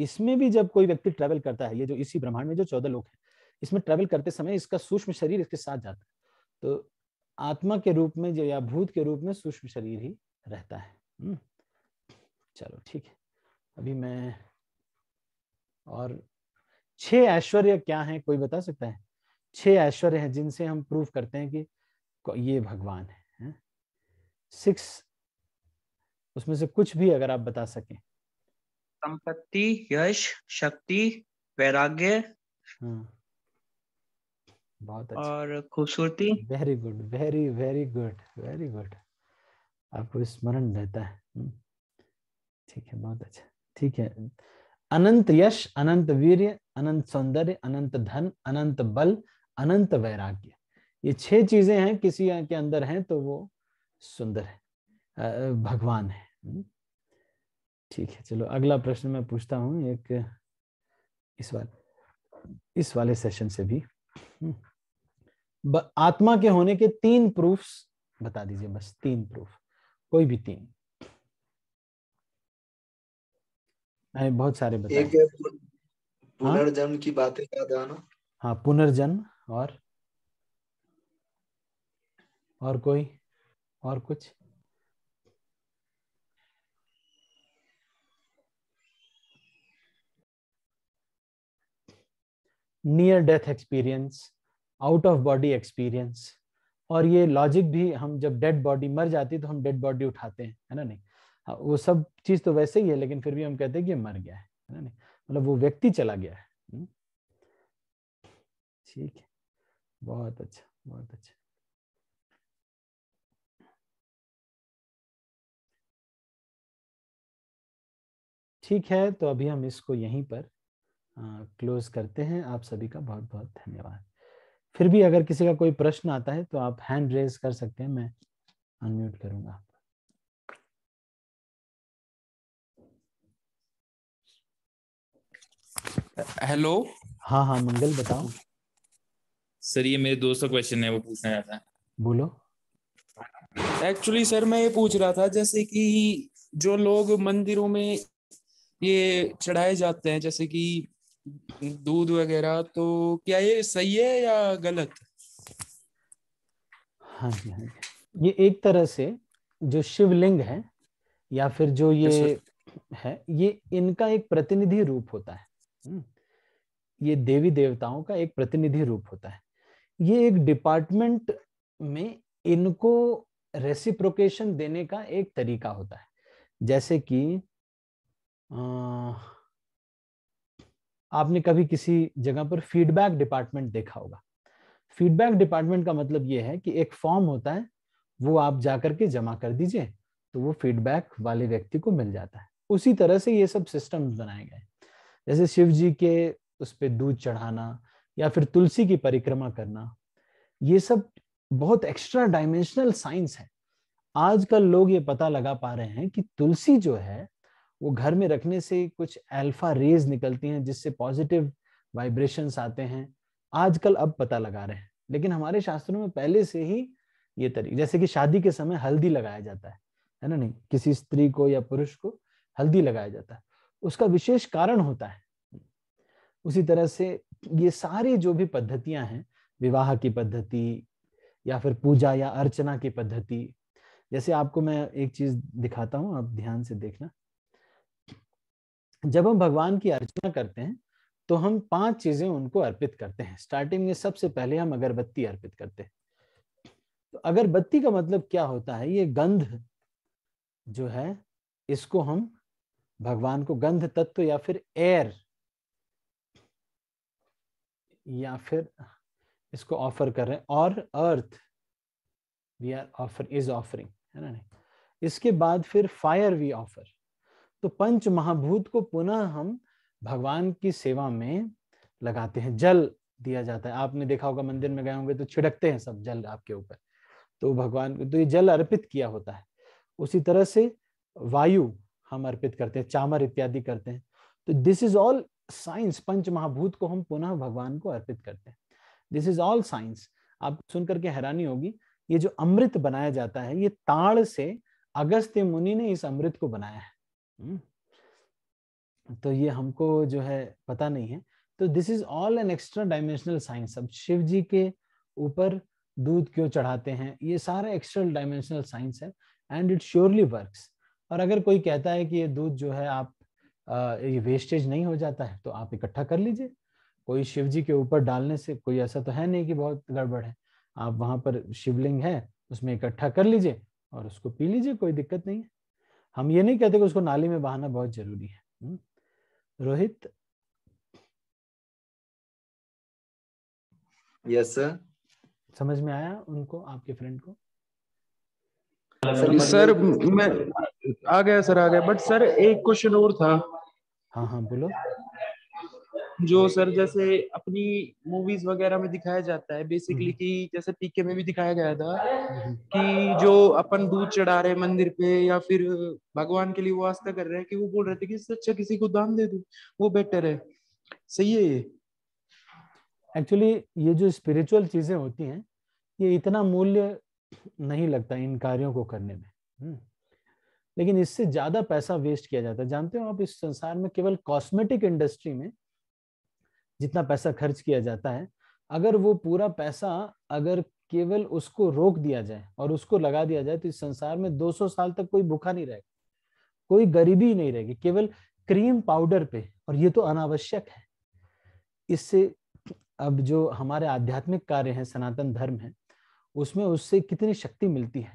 इसमें भी जब कोई व्यक्ति ट्रेवल करता है ये जो इसी ब्रह्मांड में जो चौदह लोग हैं इसमें ट्रेवल करते समय इसका सूक्ष्म शरीर इसके साथ जाता है तो आत्मा के रूप में जो या भूत के रूप में सूक्ष्म शरीर ही रहता है हम्म, चलो ठीक है अभी मैं और छह ऐश्वर्य क्या है कोई बता सकता है छह ऐश्वर्य हैं जिनसे हम प्रूव करते हैं कि ये भगवान है, सिक्स उसमें से कुछ भी अगर आप बता सकें संपत्ति यश शक्ति वैराग्य हाँ। बहुत अच्छा और खूबसूरती very good very very good very good आपको स्मरण रहता है हम्म। ठीक है बहुत अच्छा ठीक है अनंत यश अनंत वीर्य अनंत सौंदर्य अनंत धन अनंत बल अनंत वैराग्य ये छह चीजें हैं किसी के अंदर हैं तो वो सुंदर है भगवान है हम्म। ठीक है चलो अगला प्रश्न मैं पूछता हूँ एक इस वाले इस वाले सेशन से भी हम्म। आत्मा के होने के तीन प्रूफ्स बता दीजिए बस तीन प्रूफ कोई भी तीन बहुत सारे बताए हाँ? पुनर्जन्म
हाँ? की बातें याद आना
हाँ पुनर्जन्म और और कोई और कुछ near death experience out of body experience और ये लॉजिक भी हम जब डेड बॉडी मर जाती है तो हम डेड बॉडी उठाते हैं है ना नहीं हाँ, वो सब चीज़ तो वैसे ही है लेकिन फिर भी हम कहते हैं कि मर गया है है ना नहीं मतलब वो व्यक्ति चला गया है हम्म? ठीक है बहुत अच्छा बहुत अच्छा ठीक है तो अभी हम इसको यहीं पर क्लोज करते हैं आप सभी का बहुत बहुत धन्यवाद फिर भी अगर किसी का कोई प्रश्न आता है तो आप हैंड रेज कर सकते हैं मैं अनम्यूट करूंगा हेलो हाँ हाँ मंगल बताओ सर ये मेरे दोस्त का क्वेश्चन है वो पूछना चाहता है बोलो एक्चुअली सर मैं ये पूछ रहा था जैसे कि जो लोग मंदिरों में ये चढ़ाए जाते हैं जैसे कि दूध वगैरह तो क्या ये सही है या गलत हाँ जी हाँ जी ये एक तरह से जो शिवलिंग है या फिर जो ये है ये इनका एक प्रतिनिधि रूप होता है हम्म। ये देवी देवताओं का एक प्रतिनिधि रूप होता है ये एक डिपार्टमेंट में इनको रेसिप्रोकेशन देने का एक तरीका होता है जैसे कि आ, आपने कभी किसी जगह पर फीडबैक डिपार्टमेंट देखा होगा फीडबैक डिपार्टमेंट का मतलब ये है कि एक फॉर्म होता है वो आप जा करके जमा कर दीजिए तो वो फीडबैक वाले व्यक्ति को मिल जाता है उसी तरह से ये सब सिस्टम बनाए गए जैसे शिव जी के उस पर दूध चढ़ाना या फिर तुलसी की परिक्रमा करना ये सब बहुत एक्स्ट्रा डायमेंशनल साइंस है आजकल लोग ये पता लगा पा रहे हैं कि तुलसी जो है वो घर में रखने से कुछ अल्फा रेज निकलती हैं जिससे पॉजिटिव वाइब्रेशन आते हैं आजकल अब पता लगा रहे हैं लेकिन हमारे शास्त्रों में पहले से ही ये तरीके जैसे कि शादी के समय हल्दी लगाया जाता है है ना नहीं किसी स्त्री को या पुरुष को हल्दी लगाया जाता है उसका विशेष कारण होता है उसी तरह से ये सारी जो भी पद्धतियां हैं विवाह की पद्धति या फिर पूजा या अर्चना की पद्धति जैसे आपको मैं एक चीज दिखाता हूँ आप ध्यान से देखना जब हम भगवान की अर्चना करते हैं तो हम पांच चीजें उनको अर्पित करते हैं स्टार्टिंग में सबसे पहले हम अगरबत्ती अर्पित करते हैं तो अगरबत्ती का मतलब क्या होता है ये गंध जो है इसको हम भगवान को गंध तत्व या फिर एयर या फिर इसको ऑफर कर रहे हैं और अर्थ we are offer is offering है ना नहीं इसके बाद फिर फायर वी ऑफर तो पंच महाभूत को पुनः हम भगवान की सेवा में लगाते हैं जल दिया जाता है आपने देखा होगा मंदिर में गए होंगे तो छिड़कते हैं सब जल आपके ऊपर तो भगवान को तो ये जल अर्पित किया होता है उसी तरह से वायु हम अर्पित करते हैं चामर इत्यादि करते हैं तो दिस इज ऑल साइंस पंच महाभूत को हम पुनः भगवान को अर्पित करते हैं दिस इज ऑल साइंस आप सुन करके हैरानी होगी ये जो अमृत बनाया जाता है ये ताड़ से अगस्त्य मुनि ने इस अमृत को बनाया है हम्म। तो ये हमको जो है पता नहीं है तो this is all an extra dimensional science अब शिव जी के ऊपर दूध क्यों चढ़ाते हैं ये सारा एक्स्ट्रा डायमेंशनल साइंस है एंड इट श्योरली वर्क और अगर कोई कहता है कि ये दूध जो है आप आ, ये वेस्टेज नहीं हो जाता है तो आप इकट्ठा कर लीजिए कोई शिव जी के ऊपर डालने से कोई ऐसा तो है नहीं कि बहुत गड़बड़ है आप वहां पर शिवलिंग है उसमें इकट्ठा कर लीजिए और उसको पी लीजिए कोई दिक्कत नहीं है हम ये नहीं कहते कि उसको नाली में बहाना बहुत जरूरी है हम्म। रोहित यस सर समझ में आया उनको आपके फ्रेंड को सर मैं आ गया सर आ गया बट सर एक क्वेश्चन और था हाँ हाँ बोलो जो सर जैसे अपनी मूवीज वगैरह में दिखाया जाता है बेसिकली हम्म। कि जैसे पीके में भी दिखाया गया था हम्म। कि जो अपन दूध चढ़ा रहे मंदिर पे या फिर भगवान के लिए वो आस्था कर रहे हैं कि वो बोल रहे थे कि इससे अच्छा किसी को दान दे दू वो बेटर है सही है ये एक्चुअली ये जो स्पिरिचुअल चीजें होती हैं ये इतना मूल्य नहीं लगता इन कार्यों को करने में हम्म। लेकिन इससे ज्यादा पैसा वेस्ट किया जाता है जानते हो आप इस संसार में केवल कॉस्मेटिक इंडस्ट्री में जितना पैसा खर्च किया जाता है अगर वो पूरा पैसा अगर केवल उसको रोक दिया जाए और उसको लगा दिया जाए तो इस संसार में 200 साल तक कोई भूखा नहीं रहेगा कोई गरीबी नहीं रहेगी केवल क्रीम पाउडर पे और ये तो अनावश्यक है इससे अब जो हमारे आध्यात्मिक कार्य हैं सनातन धर्म है उसमें उससे कितनी शक्ति मिलती है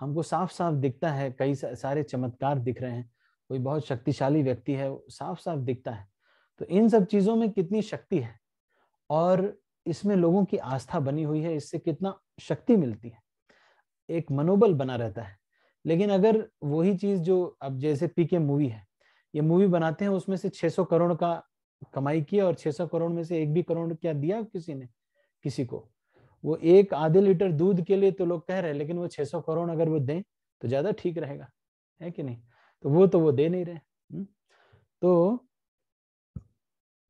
हमको साफ साफ दिखता है कई सारे चमत्कार दिख रहे हैं कोई बहुत शक्तिशाली व्यक्ति है साफ साफ दिखता है तो इन सब चीजों में कितनी शक्ति है और इसमें लोगों की आस्था बनी हुई है इससे कितना शक्ति मिलती है एक मनोबल बना रहता है लेकिन अगर वही चीज जो अब जैसे पीके मूवी है ये मूवी बनाते हैं उसमें से 600 करोड़ का कमाई किया और 600 करोड़ में से एक भी करोड़ क्या दिया किसी ने किसी को वो एक आधे लीटर दूध के लिए तो लोग कह रहे हैं लेकिन वो 600 करोड़ अगर वो दें तो ज्यादा ठीक रहेगा है कि नहीं तो वो तो वो दे नहीं रहे हम्म। तो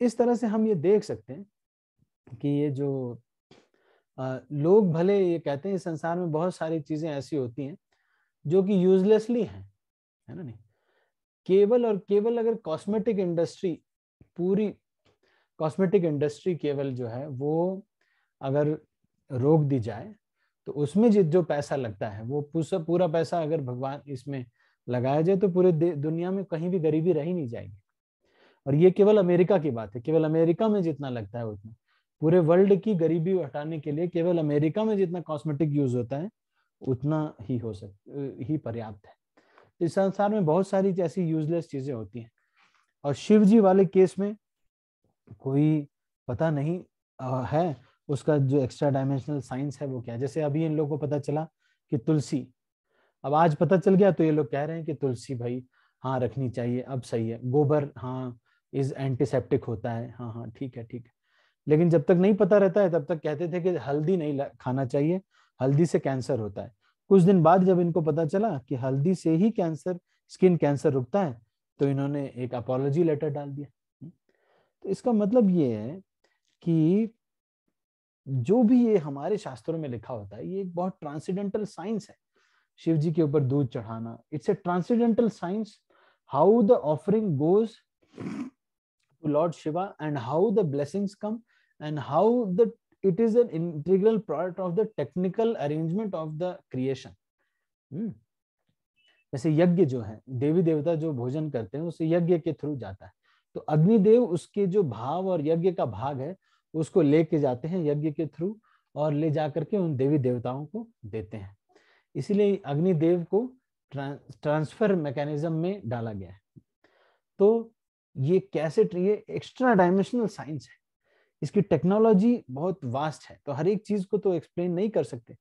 इस तरह से हम ये देख सकते हैं कि ये जो आ, लोग भले ये कहते हैं संसार में बहुत सारी चीजें ऐसी होती हैं जो कि यूजलेसली हैं है ना नहीं केवल और केवल अगर कॉस्मेटिक इंडस्ट्री पूरी कॉस्मेटिक इंडस्ट्री केवल जो है वो अगर रोक दी जाए तो उसमें जो पैसा लगता है वो पूरा पैसा अगर भगवान इसमें लगाया जाए तो पूरे दुनिया में कहीं भी गरीबी रही नहीं जाएगी और ये केवल अमेरिका की बात है केवल अमेरिका में जितना लगता है उतना पूरे वर्ल्ड की गरीबी हटाने के लिए केवल अमेरिका में जितना कॉस्मेटिक यूज होता है उतना ही हो सक ही पर्याप्त है इस संसार में बहुत सारी ऐसी यूजलेस चीजें होती हैं और शिव जी वाले केस में कोई पता नहीं है उसका जो एक्स्ट्रा डायमेंशनल साइंस है वो क्या जैसे अभी इन लोगों को पता चला कि तुलसी अब आज पता चल गया तो ये लोग कह रहे हैं कि तुलसी भाई हाँ रखनी चाहिए अब सही है गोबर हाँ इज एंटीसेप्टिक होता है हाँ हाँ ठीक है ठीक है लेकिन जब तक नहीं पता रहता है तब तक कहते थे कि हल्दी नहीं खाना चाहिए हल्दी से कैंसर होता है कुछ दिन बाद जब इनको पता चला कि हल्दी से ही कैंसर स्किन कैंसर रुकता है तो इन्होंने एक अपोलॉजी लेटर डाल दिया तो इसका मतलब ये है कि जो भी ये हमारे शास्त्रों में लिखा होता है ये एक बहुत ट्रांसीडेंटल साइंस है शिव जी के ऊपर दूध चढ़ाना it's a transcendental science how the offering goes to Lord Shiva and how the blessings come and how the it is an integral part of the technical arrangement of the creation. Hmm. जैसे यज्ञ जो है देवी देवता जो भोजन करते हैं उसे यज्ञ के थ्रू जाता है तो अग्निदेव उसके जो भाव और यज्ञ का भाग है उसको लेके जाते हैं यज्ञ के थ्रू और ले जाकर के उन देवी देवताओं को देते हैं इसीलिए अग्निदेव को ट्रांसफर मैकेनिज्म में डाला गया है तो ये कैसे ट्री है एक्स्ट्रा डायमेंशनल साइंस है इसकी टेक्नोलॉजी बहुत वास्ट है तो हर एक चीज को तो एक्सप्लेन नहीं कर सकते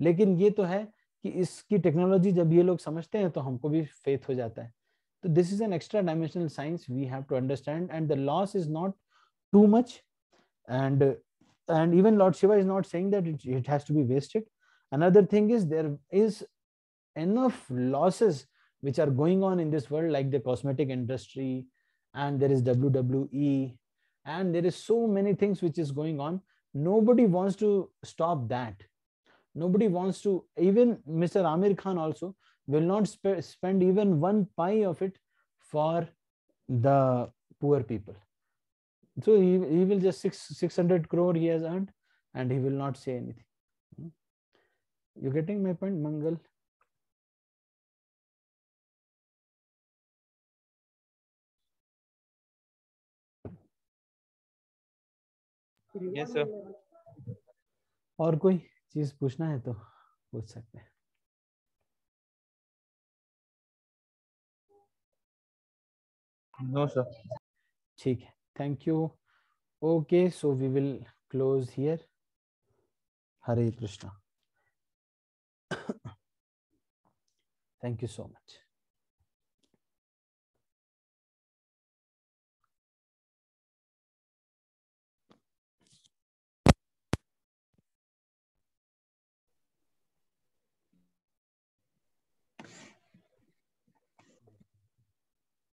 लेकिन ये तो है कि इसकी टेक्नोलॉजी जब ये लोग समझते हैं तो हमको भी फेथ हो जाता है तो this is an extra dimensional science we have to understand and the loss is not too much and and even Lord Shiva is not saying that it it has to be wasted another thing is there is enough losses which are going on in this world like the cosmetic industry and there is WWE, and there is so many things which is going on. Nobody wants to stop that. Nobody wants to, even Mr. Amir Khan also will not sp- spend even one pie of it for the poor people. So he, he will just six, 600 crore he has earned and he will not say anything. Hmm? You getting my point, Mangal?
yes, sir. और कोई चीज पूछना है तो पूछ सकते हैं
no sir ठीक है thank you okay so we will close here Hare Krishna thank you so much